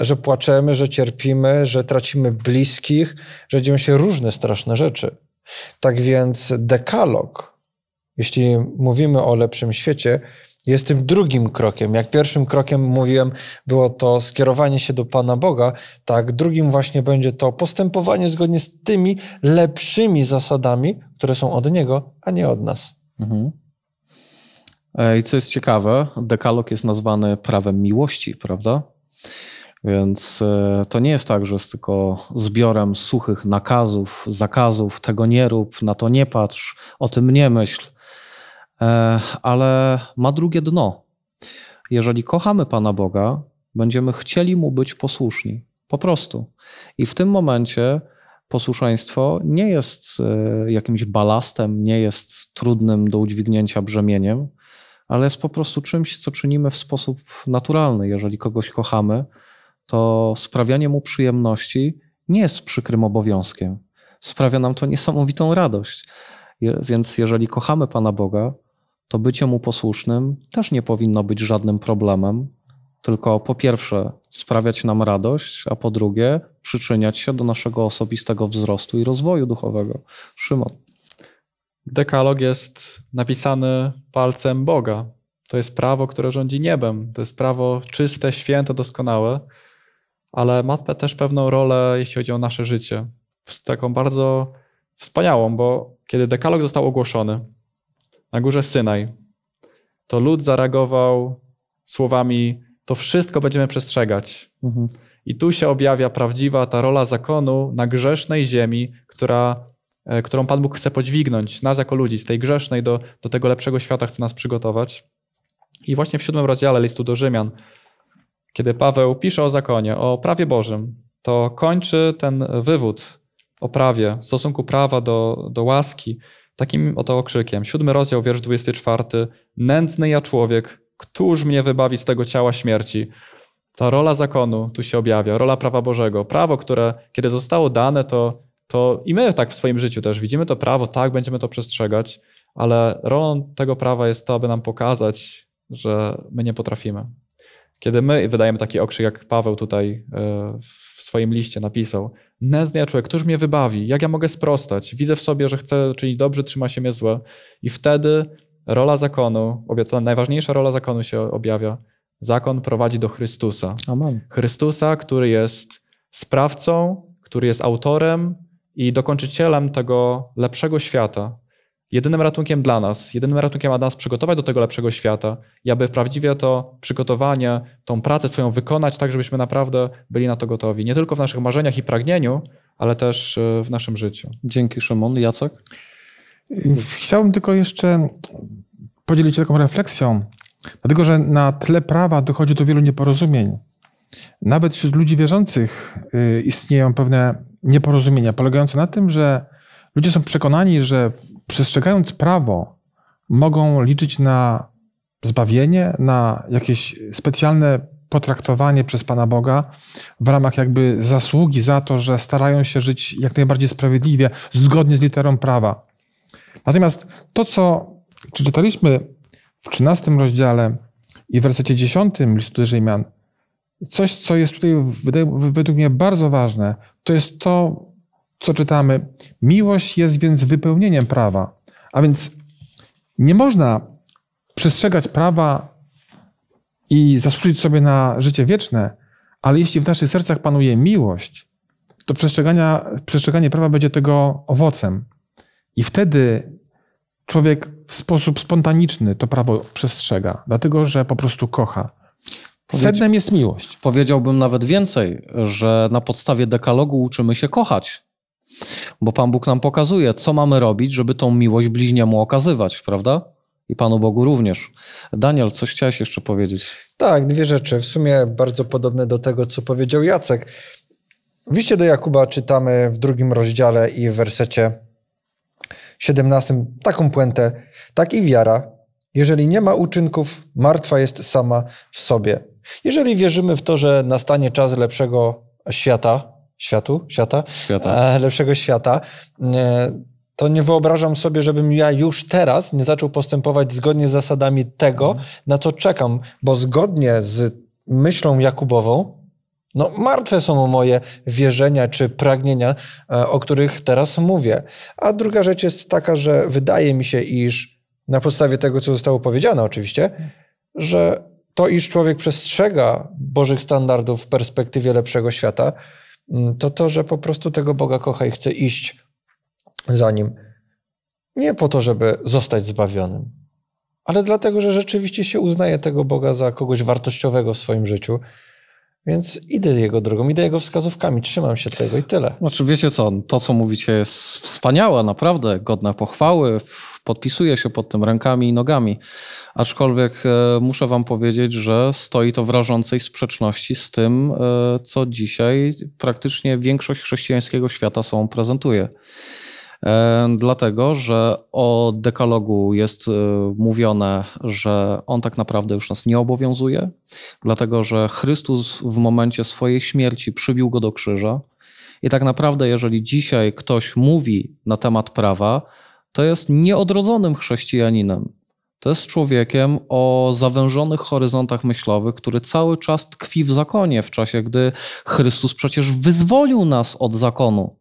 że płaczemy, że cierpimy, że tracimy bliskich, że dzieją się różne straszne rzeczy. Tak więc dekalog, jeśli mówimy o lepszym świecie, jest tym drugim krokiem. Jak pierwszym krokiem mówiłem, było to skierowanie się do Pana Boga, tak drugim właśnie będzie to postępowanie zgodnie z tymi lepszymi zasadami, które są od Niego, a nie od nas. Mhm. E, I co jest ciekawe, dekalog jest nazwany prawem miłości, prawda? Więc e, to nie jest tak, że jest tylko zbiorem suchych nakazów, zakazów, tego nie rób, na to nie patrz, o tym nie myśl, e, ale ma drugie dno. Jeżeli kochamy Pana Boga, będziemy chcieli Mu być posłuszni, po prostu. I w tym momencie posłuszeństwo nie jest e, jakimś balastem, nie jest trudnym do udźwignięcia brzemieniem, ale jest po prostu czymś, co czynimy w sposób naturalny, jeżeli kogoś kochamy to sprawianie mu przyjemności nie jest przykrym obowiązkiem. Sprawia nam to niesamowitą radość. więc jeżeli kochamy Pana Boga, to bycie mu posłusznym też nie powinno być żadnym problemem, tylko po pierwsze sprawiać nam radość, a po drugie przyczyniać się do naszego osobistego wzrostu i rozwoju duchowego. Szymon. Dekalog jest napisany palcem Boga. To jest prawo, które rządzi niebem. To jest prawo czyste, święte, doskonałe ale ma też pewną rolę, jeśli chodzi o nasze życie. Taką bardzo wspaniałą, bo kiedy dekalog został ogłoszony na górze Synaj, to lud zareagował słowami: To wszystko będziemy przestrzegać. Mhm. I tu się objawia prawdziwa ta rola zakonu na grzesznej ziemi, która, e, którą Pan Bóg chce podźwignąć nas jako ludzi, z tej grzesznej do, do tego lepszego świata chce nas przygotować. I właśnie w siódmym rozdziale listu do Rzymian kiedy Paweł pisze o zakonie, o prawie Bożym, to kończy ten wywód o prawie, w stosunku prawa do, do łaski, takim oto okrzykiem. Siódmy rozdział, wiersz 24. Nędzny ja człowiek, któż mnie wybawi z tego ciała śmierci? Ta rola zakonu tu się objawia, rola prawa Bożego. Prawo, które kiedy zostało dane, to, to i my tak w swoim życiu też widzimy to prawo, tak, będziemy to przestrzegać, ale rolą tego prawa jest to, aby nam pokazać, że my nie potrafimy. Kiedy my wydajemy taki okrzyk, jak Paweł tutaj e, w swoim liście napisał, nędzny ja człowiek, któż mnie wybawi? Jak ja mogę sprostać? Widzę w sobie, że chcę czynić dobrze, trzyma się mnie złe. I wtedy rola zakonu, obiecana, najważniejsza rola zakonu się objawia. Zakon prowadzi do Chrystusa. Amen. Chrystusa, który jest sprawcą, który jest autorem i dokończycielem tego lepszego świata, Jedynym ratunkiem dla nas, jedynym ratunkiem ma nas przygotować do tego lepszego świata i aby prawdziwie to przygotowanie, tą pracę swoją wykonać tak, żebyśmy naprawdę byli na to gotowi. Nie tylko w naszych marzeniach i pragnieniu, ale też e, w naszym życiu. Dzięki Szymon. Jacek? Chciałbym tylko jeszcze podzielić się taką refleksją, dlatego że na tle prawa dochodzi do wielu nieporozumień. Nawet wśród ludzi wierzących y, istnieją pewne nieporozumienia polegające na tym, że ludzie są przekonani, że przestrzegając prawo, mogą liczyć na zbawienie, na jakieś specjalne potraktowanie przez Pana Boga w ramach jakby zasługi za to, że starają się żyć jak najbardziej sprawiedliwie, zgodnie z literą prawa. Natomiast to, co przeczytaliśmy w 13 rozdziale i w wersecie 10 listu do Rzymian, coś, co jest tutaj według mnie bardzo ważne, to jest to, co czytamy. Miłość jest więc wypełnieniem prawa. A więc nie można przestrzegać prawa i zasłużyć sobie na życie wieczne, ale jeśli w naszych sercach panuje miłość, to przestrzeganie prawa będzie tego owocem. I wtedy człowiek w sposób spontaniczny to prawo przestrzega, dlatego że po prostu kocha. Sednem jest miłość. Powiedziałbym nawet więcej, że na podstawie dekalogu uczymy się kochać. Bo Pan Bóg nam pokazuje, co mamy robić, żeby tą miłość bliźniemu okazywać, prawda? I Panu Bogu również. Daniel, coś chciałeś jeszcze powiedzieć? Tak, dwie rzeczy. W sumie bardzo podobne do tego, co powiedział Jacek. W liście do Jakuba czytamy w drugim rozdziale i w wersecie 17 taką puentę. Tak i wiara, jeżeli nie ma uczynków, martwa jest sama w sobie. Jeżeli wierzymy w to, że nastanie czas lepszego świata, światu, świata, świata. E, lepszego świata, e, to nie wyobrażam sobie, żebym ja już teraz nie zaczął postępować zgodnie z zasadami tego, mhm. na co czekam, bo zgodnie z myślą Jakubową, no, martwe są moje wierzenia czy pragnienia, e, o których teraz mówię. A druga rzecz jest taka, że wydaje mi się, iż na podstawie tego, co zostało powiedziane, oczywiście, że to, iż człowiek przestrzega Bożych standardów w perspektywie lepszego świata, Mm, to to, że po prostu tego Boga kocha i chce iść za nim. Nie po to, żeby zostać zbawionym, ale dlatego, że rzeczywiście się uznaje tego Boga za kogoś wartościowego w swoim życiu więc idę jego drogą, idę jego wskazówkami, trzymam się tego i tyle. Znaczy, wiecie co, to co mówicie jest wspaniałe, naprawdę, godne pochwały, podpisuję się pod tym rękami i nogami. Aczkolwiek e, muszę wam powiedzieć, że stoi to w rażącej sprzeczności z tym, e, co dzisiaj praktycznie większość chrześcijańskiego świata sobą prezentuje. E, dlatego że o dekalogu jest e, mówione, że on tak naprawdę już nas nie obowiązuje, dlatego że Chrystus w momencie swojej śmierci przybił go do krzyża. I tak naprawdę, jeżeli dzisiaj ktoś mówi na temat prawa, to jest nieodrodzonym chrześcijaninem. To jest człowiekiem o zawężonych horyzontach myślowych, który cały czas tkwi w zakonie, w czasie gdy Chrystus przecież wyzwolił nas od zakonu.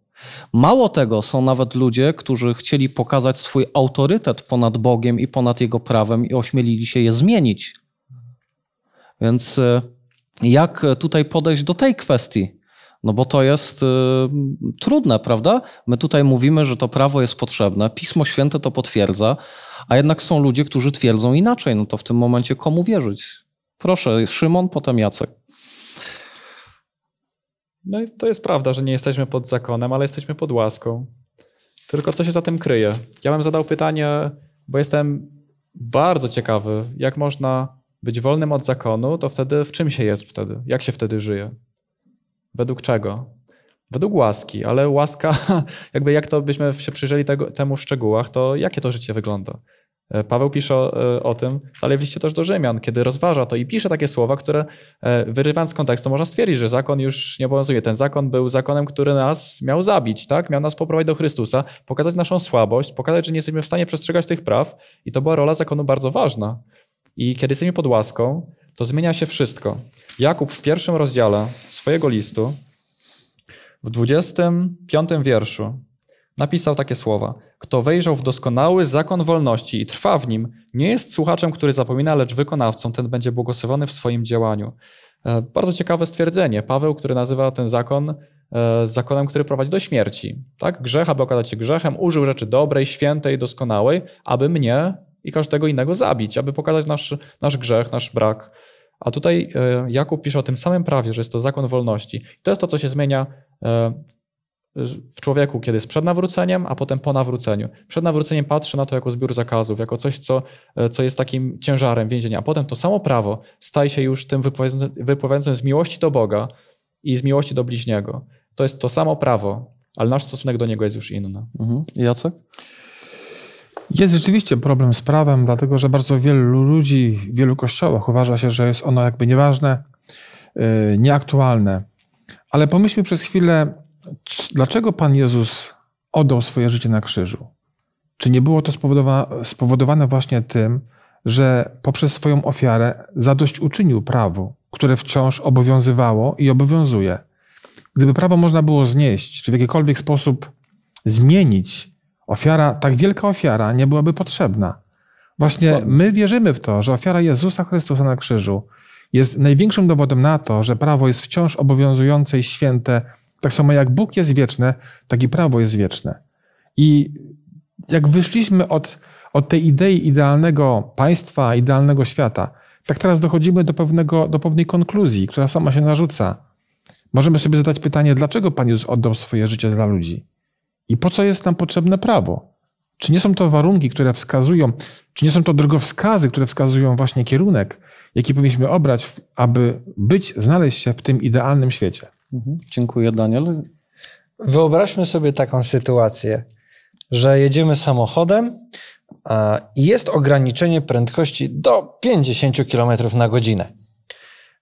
Mało tego, są nawet ludzie, którzy chcieli pokazać swój autorytet ponad Bogiem i ponad Jego prawem i ośmielili się je zmienić. Więc e, jak tutaj podejść do tej kwestii? No bo to jest y, trudne, prawda? My tutaj mówimy, że to prawo jest potrzebne, Pismo Święte to potwierdza, a jednak są ludzie, którzy twierdzą inaczej. No to w tym momencie komu wierzyć? Proszę, Szymon, potem Jacek. No i to jest prawda, że nie jesteśmy pod zakonem, ale jesteśmy pod łaską. Tylko co się za tym kryje? Ja bym zadał pytanie, bo jestem bardzo ciekawy, jak można być wolnym od zakonu, to wtedy w czym się jest wtedy? Jak się wtedy żyje? Według czego? Według łaski, ale łaska, jakby jak to byśmy się przyjrzeli tego, temu w szczegółach, to jakie to życie wygląda? E, Paweł pisze e, o, tym ale w liście też do Rzymian, kiedy rozważa to i pisze takie słowa, które e, wyrywając z kontekstu można stwierdzić, że zakon już nie obowiązuje. Ten zakon był zakonem, który nas miał zabić, tak? miał nas poprowadzić do Chrystusa, pokazać naszą słabość, pokazać, że nie jesteśmy w stanie przestrzegać tych praw i to była rola zakonu bardzo ważna. I kiedy jesteśmy pod łaską, to zmienia się wszystko. Jakub w pierwszym rozdziale swojego listu, w 25 wierszu, Napisał takie słowa: Kto wejrzał w doskonały zakon wolności i trwa w nim, nie jest słuchaczem, który zapomina, lecz wykonawcą, ten będzie błogosławiony w swoim działaniu. E, bardzo ciekawe stwierdzenie. Paweł, który nazywa ten zakon e, zakonem, który prowadzi do śmierci. Tak? Grzech, aby okazać się grzechem, użył rzeczy dobrej, świętej, doskonałej, aby mnie i każdego innego zabić, aby pokazać nasz, nasz grzech, nasz brak. A tutaj e, Jakub pisze o tym samym prawie, że jest to zakon wolności. to jest to, co się zmienia w człowieku, kiedy jest przed nawróceniem, a potem po nawróceniu. Przed nawróceniem patrzy na to jako zbiór zakazów, jako coś, co, e, co jest takim ciężarem więzienia, a potem to samo prawo staje się już tym wypływającym z miłości do Boga i z miłości do bliźniego. To jest to samo prawo, ale nasz stosunek do niego jest już inny. Mhm. Jacek? Jest rzeczywiście problem z prawem, dlatego że bardzo wielu ludzi w wielu kościołach uważa się, że jest ono jakby nieważne, e, nieaktualne. Ale pomyślmy przez chwilę dlaczego Pan Jezus oddał swoje życie na krzyżu? Czy nie było to spowodowane właśnie tym, że poprzez swoją ofiarę zadośćuczynił prawu, które wciąż obowiązywało i obowiązuje? Gdyby prawo można było znieść, czy w jakikolwiek sposób zmienić, ofiara, tak wielka ofiara nie byłaby potrzebna. Właśnie my wierzymy w to, że ofiara Jezusa Chrystusa na krzyżu jest największym dowodem na to, że prawo jest wciąż obowiązujące i święte tak samo jak Bóg jest wieczny, tak i prawo jest wieczne. I jak wyszliśmy od, od tej idei idealnego państwa, idealnego świata, tak teraz dochodzimy do, pewnego, do pewnej konkluzji, która sama się narzuca. Możemy sobie zadać pytanie, dlaczego Pan Jezus oddał swoje życie dla ludzi? I po co jest nam potrzebne prawo? Czy nie są to warunki, które wskazują, czy nie są to drogowskazy, które wskazują właśnie kierunek, jaki powinniśmy obrać, aby być, znaleźć się w tym idealnym świecie? Mhm. Dziękuję, Daniel. Wyobraźmy sobie taką sytuację, że jedziemy samochodem i jest ograniczenie prędkości do 50 km na godzinę.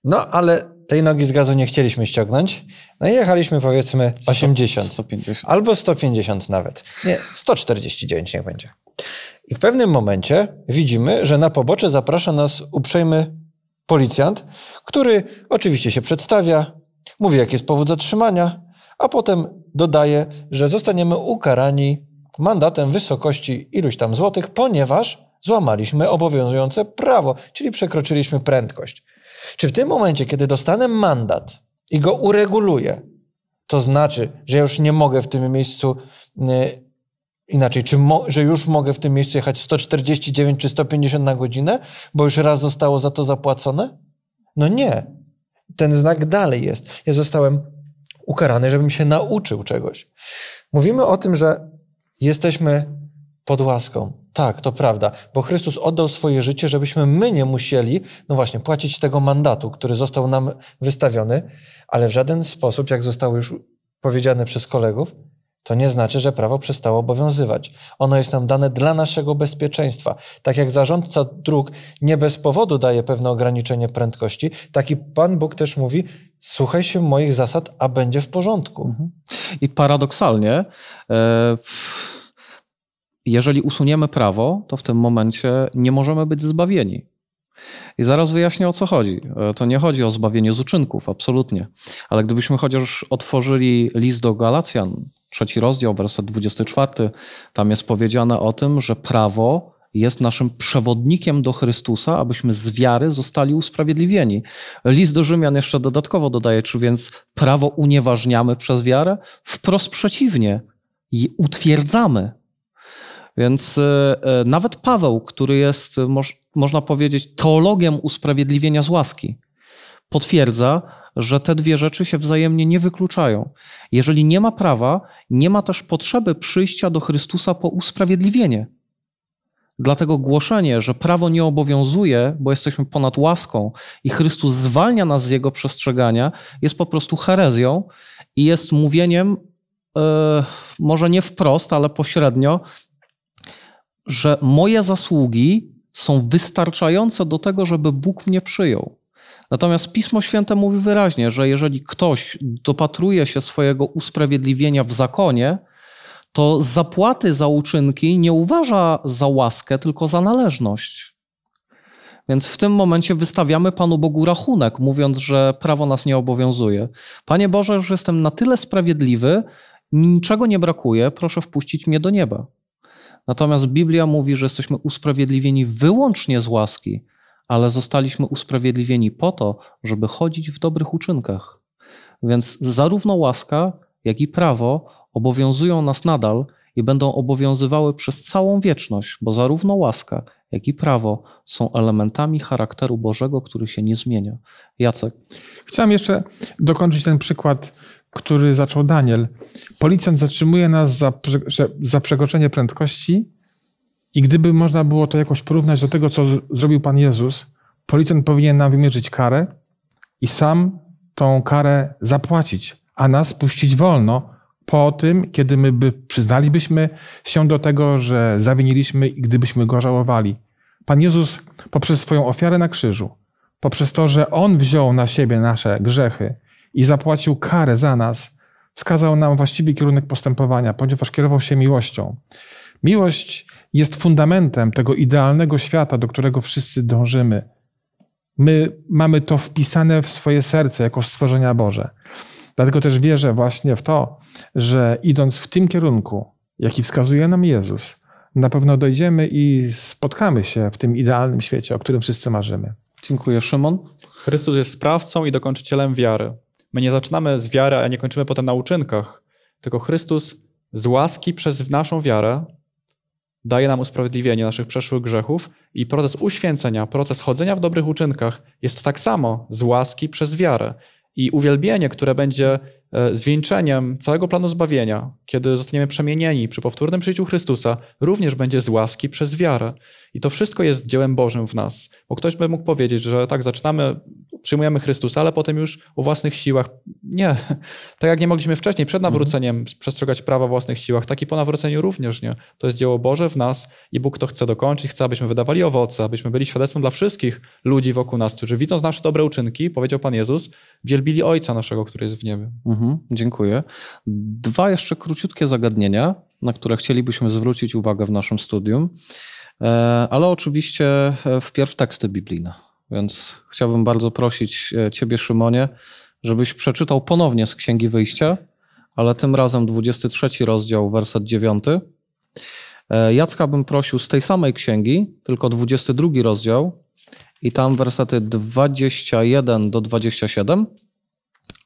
No ale tej nogi z gazu nie chcieliśmy ściągnąć, no i jechaliśmy powiedzmy 80. 150. Albo 150 nawet. Nie, 149 nie będzie. I w pewnym momencie widzimy, że na pobocze zaprasza nas uprzejmy policjant, który oczywiście się przedstawia, mówi, jaki jest powód zatrzymania, a potem dodaje, że zostaniemy ukarani mandatem wysokości iluś tam złotych, ponieważ złamaliśmy obowiązujące prawo, czyli przekroczyliśmy prędkość. Czy w tym momencie, kiedy dostanę mandat i go ureguluję, to znaczy, że już nie mogę w tym miejscu yy, inaczej, czy że już mogę w tym miejscu jechać 149 czy 150 na godzinę, bo już raz zostało za to zapłacone? No nie ten znak dalej jest. Ja zostałem ukarany, żebym się nauczył czegoś. Mówimy o tym, że jesteśmy pod łaską. Tak, to prawda, bo Chrystus oddał swoje życie, żebyśmy my nie musieli, no właśnie, płacić tego mandatu, który został nam wystawiony, ale w żaden sposób, jak zostało już powiedziane przez kolegów, to nie znaczy, że prawo przestało obowiązywać. Ono jest nam dane dla naszego bezpieczeństwa. Tak jak zarządca dróg nie bez powodu daje pewne ograniczenie prędkości, taki Pan Bóg też mówi: słuchaj się moich zasad, a będzie w porządku. Mhm. I paradoksalnie, e, jeżeli usuniemy prawo, to w tym momencie nie możemy być zbawieni. I zaraz wyjaśnię o co chodzi. E, to nie chodzi o zbawienie z uczynków, absolutnie. Ale gdybyśmy chociaż otworzyli list do Galacjan, trzeci rozdział, werset 24, tam jest powiedziane o tym, że prawo jest naszym przewodnikiem do Chrystusa, abyśmy z wiary zostali usprawiedliwieni. List do Rzymian jeszcze dodatkowo dodaje, czy więc prawo unieważniamy przez wiarę? Wprost przeciwnie, je utwierdzamy. Więc e, e, nawet Paweł, który jest, można powiedzieć, teologiem usprawiedliwienia z łaski, potwierdza, że te dwie rzeczy się wzajemnie nie wykluczają. Jeżeli nie ma prawa, nie ma też potrzeby przyjścia do Chrystusa po usprawiedliwienie. Dlatego głoszenie, że prawo nie obowiązuje, bo jesteśmy ponad łaską i Chrystus zwalnia nas z jego przestrzegania, jest po prostu herezją i jest mówieniem, yy, może nie wprost, ale pośrednio, że moje zasługi są wystarczające do tego, żeby Bóg mnie przyjął. Natomiast Pismo Święte mówi wyraźnie, że jeżeli ktoś dopatruje się swojego usprawiedliwienia w zakonie, to zapłaty za uczynki nie uważa za łaskę, tylko za należność. Więc w tym momencie wystawiamy Panu Bogu rachunek, mówiąc, że prawo nas nie obowiązuje. Panie Boże, już jestem na tyle sprawiedliwy, niczego nie brakuje, proszę wpuścić mnie do nieba. Natomiast Biblia mówi, że jesteśmy usprawiedliwieni wyłącznie z łaski ale zostaliśmy usprawiedliwieni po to, żeby chodzić w dobrych uczynkach. Więc zarówno łaska, jak i prawo obowiązują nas nadal i będą obowiązywały przez całą wieczność, bo zarówno łaska, jak i prawo są elementami charakteru Bożego, który się nie zmienia. Jacek. Chciałem jeszcze dokończyć ten przykład, który zaczął Daniel. Policjant zatrzymuje nas za, za przekroczenie prędkości, i gdyby można było to jakoś porównać do tego, co zrobił Pan Jezus, policjant powinien nam wymierzyć karę i sam tą karę zapłacić, a nas puścić wolno po tym, kiedy my by przyznalibyśmy się do tego, że zawiniliśmy i gdybyśmy go żałowali. Pan Jezus poprzez swoją ofiarę na krzyżu, poprzez to, że On wziął na siebie nasze grzechy i zapłacił karę za nas, wskazał nam właściwy kierunek postępowania, ponieważ kierował się miłością. Miłość jest fundamentem tego idealnego świata, do którego wszyscy dążymy. My mamy to wpisane w swoje serce jako stworzenia Boże. Dlatego też wierzę właśnie w to, że idąc w tym kierunku, jaki wskazuje nam Jezus, na pewno dojdziemy i spotkamy się w tym idealnym świecie, o którym wszyscy marzymy. Dziękuję, Szymon. Chrystus jest sprawcą i dokończycielem wiary. My nie zaczynamy z wiary, a nie kończymy potem na uczynkach, tylko Chrystus z łaski przez naszą wiarę daje nam usprawiedliwienie naszych przeszłych grzechów i proces uświęcenia, proces chodzenia w dobrych uczynkach jest tak samo z łaski przez wiarę. I uwielbienie, które będzie e, zwieńczeniem całego planu zbawienia, kiedy zostaniemy przemienieni przy powtórnym przyjściu Chrystusa, również będzie z łaski przez wiarę. I to wszystko jest dziełem Bożym w nas, bo ktoś by mógł powiedzieć, że tak, zaczynamy, przyjmujemy Chrystusa, ale potem już o własnych siłach. Nie, tak jak nie mogliśmy wcześniej, przed nawróceniem mhm. przestrzegać prawa własnych siłach, tak i po nawróceniu również nie. To jest dzieło Boże w nas i Bóg to chce dokończyć, chce, abyśmy wydawali owoce, abyśmy byli świadectwem dla wszystkich ludzi wokół nas, którzy widząc nasze dobre uczynki, powiedział Pan Jezus, wielbili Ojca naszego, który jest w niebie. Mhm, dziękuję. Dwa jeszcze króciutkie zagadnienia, na które chcielibyśmy zwrócić uwagę w naszym studium. E, ale oczywiście e, wpierw teksty biblijne. Więc chciałbym bardzo prosić e, Ciebie, Szymonie, żebyś przeczytał ponownie z Księgi Wyjścia, ale tym razem 23 rozdział, werset 9. Jacka bym prosił z tej samej księgi, tylko 22 rozdział i tam wersety 21 do 27.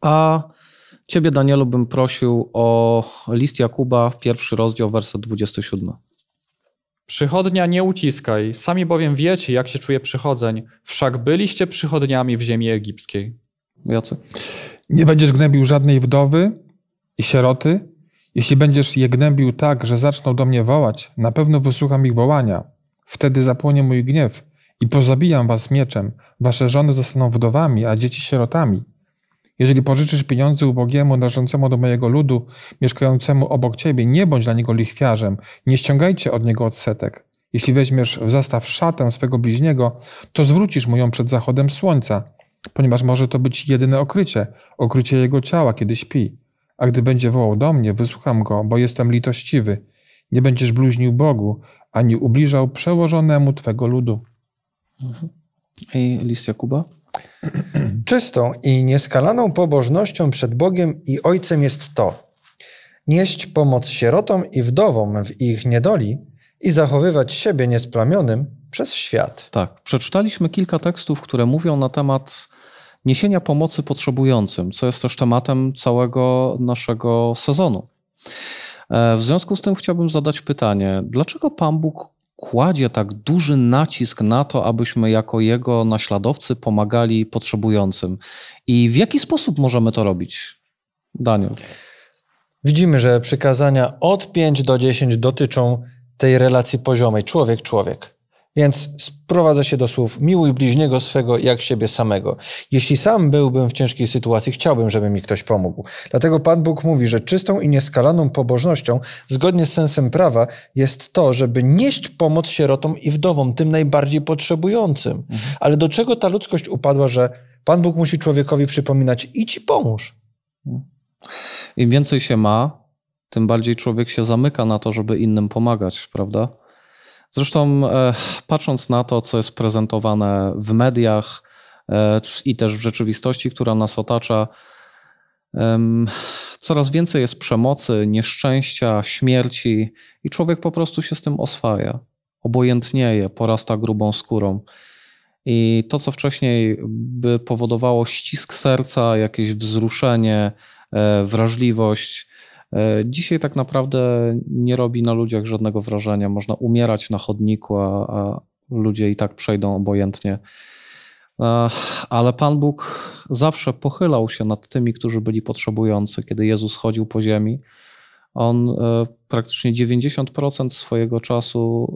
A Ciebie, Danielu, bym prosił o list Jakuba, pierwszy rozdział, werset 27. Przychodnia nie uciskaj, sami bowiem wiecie, jak się czuje przychodzeń, wszak byliście przychodniami w ziemi egipskiej. Jacy? Nie będziesz gnębił żadnej wdowy i sieroty. Jeśli będziesz je gnębił tak, że zaczną do mnie wołać, na pewno wysłucham ich wołania. Wtedy zapłonie mój gniew i pozabijam was mieczem. Wasze żony zostaną wdowami, a dzieci sierotami. Jeżeli pożyczysz pieniądze ubogiemu, należącemu do mojego ludu, mieszkającemu obok ciebie, nie bądź dla niego lichwiarzem, nie ściągajcie od niego odsetek. Jeśli weźmiesz w zastaw szatę swego bliźniego, to zwrócisz mu ją przed zachodem słońca, ponieważ może to być jedyne okrycie, okrycie jego ciała, kiedy śpi. A gdy będzie wołał do mnie, wysłucham go, bo jestem litościwy. Nie będziesz bluźnił Bogu, ani ubliżał przełożonemu Twego ludu. Mhm. I list Jakuba? Czystą i nieskalaną pobożnością przed Bogiem i Ojcem jest to: nieść pomoc sierotom i wdowom w ich niedoli i zachowywać siebie niesplamionym przez świat. Tak, przeczytaliśmy kilka tekstów, które mówią na temat niesienia pomocy potrzebującym, co jest też tematem całego naszego sezonu. E, w związku z tym chciałbym zadać pytanie, dlaczego Pan Bóg kładzie tak duży nacisk na to, abyśmy jako jego naśladowcy pomagali potrzebującym. I w jaki sposób możemy to robić, Daniel? Widzimy, że przykazania od 5 do 10 dotyczą tej relacji poziomej człowiek-człowiek. Więc sprowadza się do słów: miłuj bliźniego swego jak siebie samego. Jeśli sam byłbym w ciężkiej sytuacji, chciałbym, żeby mi ktoś pomógł. Dlatego Pan Bóg mówi, że czystą i nieskalaną pobożnością, zgodnie z sensem prawa, jest to, żeby nieść pomoc sierotom i wdowom, tym najbardziej potrzebującym. Mhm. Ale do czego ta ludzkość upadła, że Pan Bóg musi człowiekowi przypominać: idź i pomóż. Im więcej się ma, tym bardziej człowiek się zamyka na to, żeby innym pomagać, prawda? Zresztą e, patrząc na to, co jest prezentowane w mediach e, i też w rzeczywistości, która nas otacza, coraz więcej jest przemocy, nieszczęścia, śmierci i człowiek po prostu się z tym oswaja, obojętnieje, porasta grubą skórą. I to, co wcześniej by powodowało ścisk serca, jakieś wzruszenie, e, wrażliwość, E, dzisiaj tak naprawdę nie robi na ludziach żadnego wrażenia. Można umierać na chodniku, a, a ludzie i tak przejdą obojętnie. E, ale Pan Bóg zawsze pochylał się nad tymi, którzy byli potrzebujący. Kiedy Jezus chodził po ziemi, on e, praktycznie 90% swojego czasu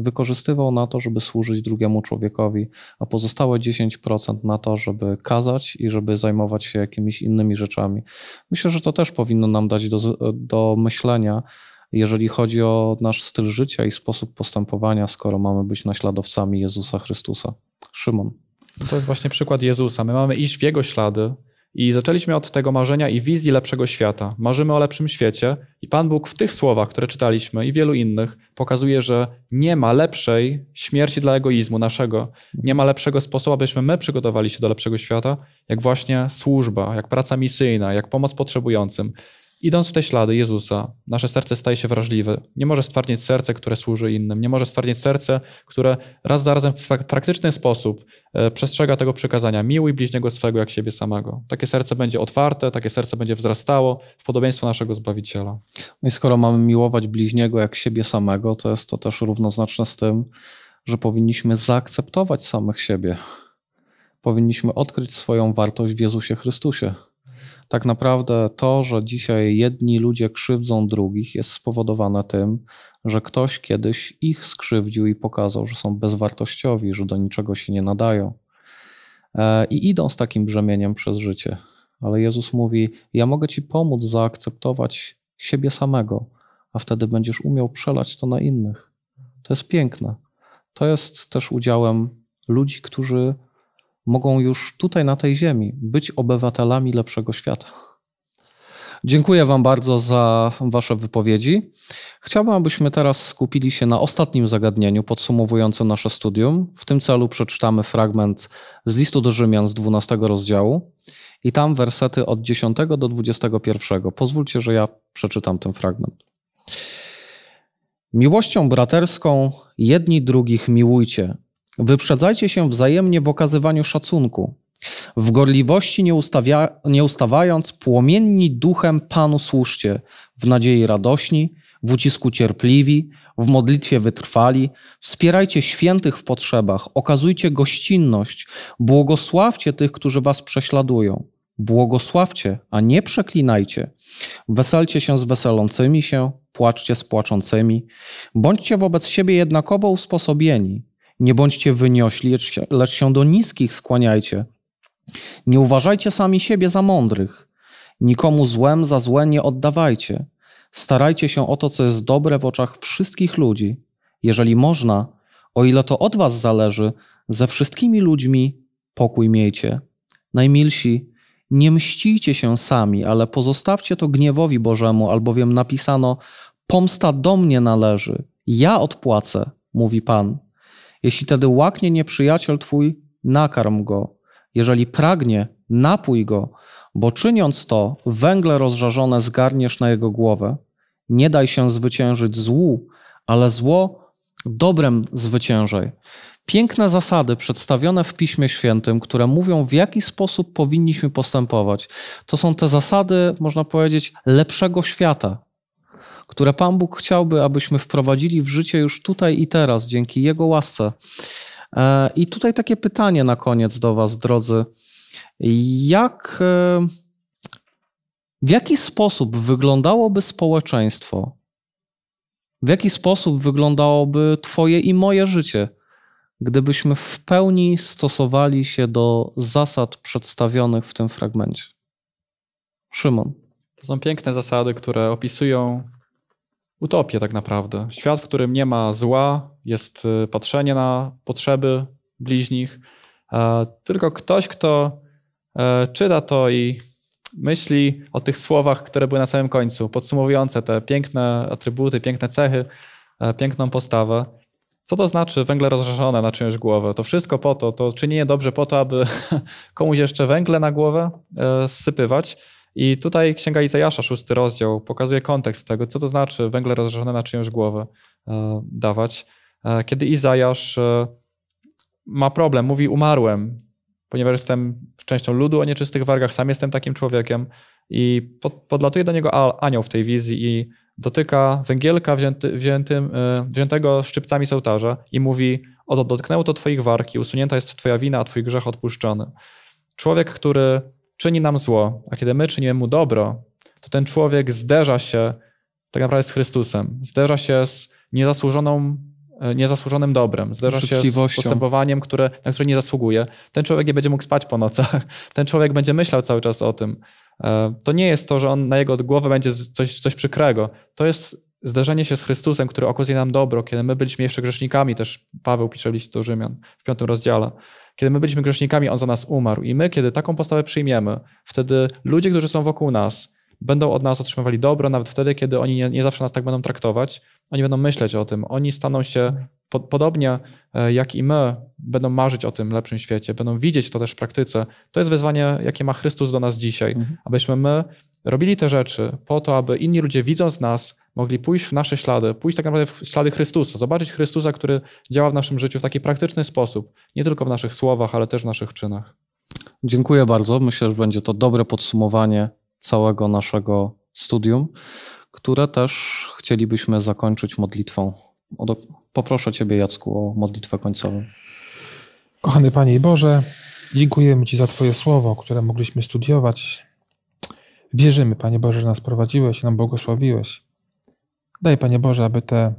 wykorzystywał na to, żeby służyć drugiemu człowiekowi, a pozostałe 10% na to, żeby kazać i żeby zajmować się jakimiś innymi rzeczami. Myślę, że to też powinno nam dać do, do myślenia, jeżeli chodzi o nasz styl życia i sposób postępowania, skoro mamy być naśladowcami Jezusa Chrystusa. Szymon. To jest właśnie przykład Jezusa. My mamy iść w jego ślady i zaczęliśmy od tego marzenia i wizji lepszego świata. Marzymy o lepszym świecie i Pan Bóg w tych słowach, które czytaliśmy i wielu innych, pokazuje, że nie ma lepszej śmierci dla egoizmu naszego. Nie ma lepszego sposobu, abyśmy my przygotowali się do lepszego świata, jak właśnie służba, jak praca misyjna, jak pomoc potrzebującym. Idąc w te ślady Jezusa, nasze serce staje się wrażliwe. Nie może stwardnieć serce, które służy innym. Nie może stwardnieć serce, które raz za razem w praktyczny sposób e, przestrzega tego przykazania. Miłuj bliźniego swego jak siebie samego. Takie serce będzie otwarte, takie serce będzie wzrastało w podobieństwo naszego Zbawiciela. No i skoro mamy miłować bliźniego jak siebie samego, to jest to też równoznaczne z tym, że powinniśmy zaakceptować samych siebie. Powinniśmy odkryć swoją wartość w Jezusie Chrystusie tak naprawdę to, że dzisiaj jedni ludzie krzywdzą drugich, jest spowodowane tym, że ktoś kiedyś ich skrzywdził i pokazał, że są bezwartościowi, że do niczego się nie nadają. E, I idą z takim brzemieniem przez życie. Ale Jezus mówi: Ja mogę ci pomóc zaakceptować siebie samego, a wtedy będziesz umiał przelać to na innych. To jest piękne. To jest też udziałem ludzi, którzy mogą już tutaj na tej ziemi być obywatelami lepszego świata. Dziękuję Wam bardzo za Wasze wypowiedzi. Chciałbym, abyśmy teraz skupili się na ostatnim zagadnieniu podsumowującym nasze studium. W tym celu przeczytamy fragment z listu do Rzymian z 12 rozdziału i tam wersety od 10 do 21. Pozwólcie, że ja przeczytam ten fragment. Miłością braterską jedni drugich miłujcie, Wyprzedzajcie się wzajemnie w okazywaniu szacunku. W gorliwości nie, ustawia, nie ustawając, płomienni duchem Panu służcie, w nadziei radośni, w ucisku cierpliwi, w modlitwie wytrwali, wspierajcie świętych w potrzebach, okazujcie gościnność, błogosławcie tych, którzy was prześladują. Błogosławcie, a nie przeklinajcie. Weselcie się z weselącymi się, płaczcie z płaczącymi. Bądźcie wobec siebie jednakowo usposobieni, nie bądźcie wyniośli, lecz się, do niskich skłaniajcie. Nie uważajcie sami siebie za mądrych. Nikomu złem za złe nie oddawajcie. Starajcie się o to, co jest dobre w oczach wszystkich ludzi. Jeżeli można, o ile to od was zależy, ze wszystkimi ludźmi pokój miejcie. Najmilsi, nie mścicie się sami, ale pozostawcie to gniewowi Bożemu, albowiem napisano: Pomsta do mnie należy, ja odpłacę, mówi Pan. Jeśli tedy łaknie nieprzyjaciel twój, nakarm go. Jeżeli pragnie, napój go, bo czyniąc to, węgle rozżarzone zgarniesz na jego głowę. Nie daj się zwyciężyć złu, ale zło dobrem zwyciężaj. Piękne zasady przedstawione w Piśmie Świętym, które mówią, w jaki sposób powinniśmy postępować. To są te zasady, można powiedzieć, lepszego świata, które Pan Bóg chciałby, abyśmy wprowadzili w życie już tutaj i teraz, dzięki Jego łasce. E, I tutaj takie pytanie na koniec do Was, drodzy. Jak, e, w jaki sposób wyglądałoby społeczeństwo? W jaki sposób wyglądałoby Twoje i moje życie, gdybyśmy w pełni stosowali się do zasad przedstawionych w tym fragmencie? Szymon. To są piękne zasady, które opisują utopię tak naprawdę. Świat, w którym nie ma zła, jest y, patrzenie na potrzeby bliźnich. E, tylko ktoś, kto e, czyta to i myśli o tych słowach, które były na samym końcu, podsumowujące te piękne atrybuty, piękne cechy, e, piękną postawę. Co to znaczy węgle rozrzeszone na czyjąś głowę? To wszystko po to, to czynienie dobrze po to, aby komuś jeszcze węgle na głowę sypywać. I tutaj Księga Izajasza, szósty rozdział, pokazuje kontekst tego, co to znaczy węgle rozżarzone na czyjąś głowę e, dawać. E, kiedy Izajasz e, ma problem, mówi umarłem, ponieważ jestem częścią ludu o nieczystych wargach, sam jestem takim człowiekiem i podlatuje do niego anioł w tej wizji i dotyka węgielka wzięty, wziętym, wziętego szczypcami z ołtarza i mówi, oto dotknęło to twoich warg i usunięta jest twoja wina, a twój grzech odpuszczony. Człowiek, który czyni nam zło, a kiedy my czynimy mu dobro, to ten człowiek zderza się tak naprawdę z Chrystusem, zderza się z niezasłużoną, e, niezasłużonym dobrem, zderza się z postępowaniem, które, na które nie zasługuje. Ten człowiek nie będzie mógł spać po nocach, ten człowiek będzie myślał cały czas o tym. E, to nie jest to, że on na jego głowę będzie coś, coś przykrego. To jest zderzenie się z Chrystusem, który okazuje nam dobro, kiedy my byliśmy jeszcze grzesznikami, też Paweł pisze list do Rzymian w piątym rozdziale, kiedy my byliśmy grzesznikami, On za nas umarł i my, kiedy taką postawę przyjmiemy, wtedy ludzie, którzy są wokół nas, będą od nas otrzymywali dobro, nawet wtedy, kiedy oni nie, nie zawsze nas tak będą traktować, oni będą myśleć o tym, oni staną się po, podobnie e, jak i my, będą marzyć o tym lepszym świecie, będą widzieć to też w praktyce. To jest wezwanie, jakie ma Chrystus do nas dzisiaj, mhm. abyśmy my robili te rzeczy po to, aby inni ludzie widząc nas, mogli pójść w nasze ślady, pójść tak naprawdę w ślady Chrystusa, zobaczyć Chrystusa, który działa w naszym życiu w taki praktyczny sposób, nie tylko w naszych słowach, ale też w naszych czynach. Dziękuję bardzo. Myślę, że będzie to dobre podsumowanie całego naszego studium, które też chcielibyśmy zakończyć modlitwą. Poproszę Ciebie, Jacku, o modlitwę końcową. Kochany Panie Boże, dziękujemy Ci za Twoje słowo, które mogliśmy studiować. Wierzymy, Panie Boże, że nas prowadziłeś, i nam błogosławiłeś. Daj, Panie Boże, aby te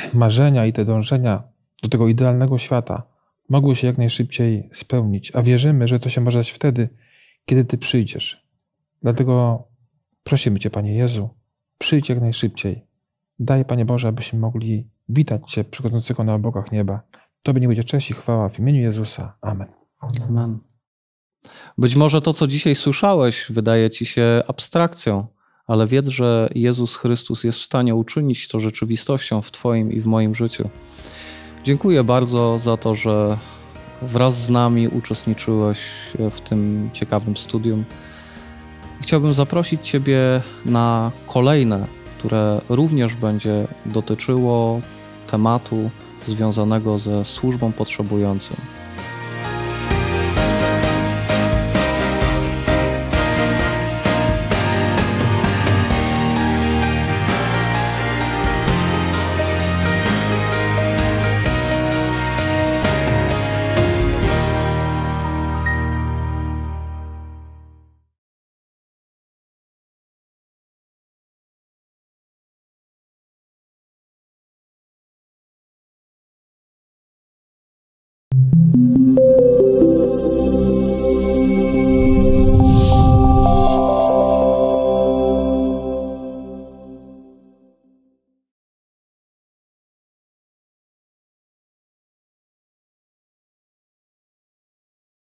marzenia i te dążenia do tego idealnego świata mogły się jak najszybciej spełnić, a wierzymy, że to się może wtedy, kiedy Ty przyjdziesz. Dlatego prosimy Cię, Panie Jezu, przyjdź jak najszybciej. Daj, Panie Boże, abyśmy mogli witać Cię przychodzącego na obokach nieba. Tobie nie będzie cześć i chwała w imieniu Jezusa. Amen. Amen. Być może to, co dzisiaj słyszałeś, wydaje ci się abstrakcją, ale wiedz, że Jezus Chrystus jest w stanie uczynić to rzeczywistością w Twoim i w moim życiu. Dziękuję bardzo za to, że wraz z nami uczestniczyłeś w tym ciekawym studium. Chciałbym zaprosić Ciebie na kolejne, które również będzie dotyczyło tematu związanego ze służbą potrzebującym.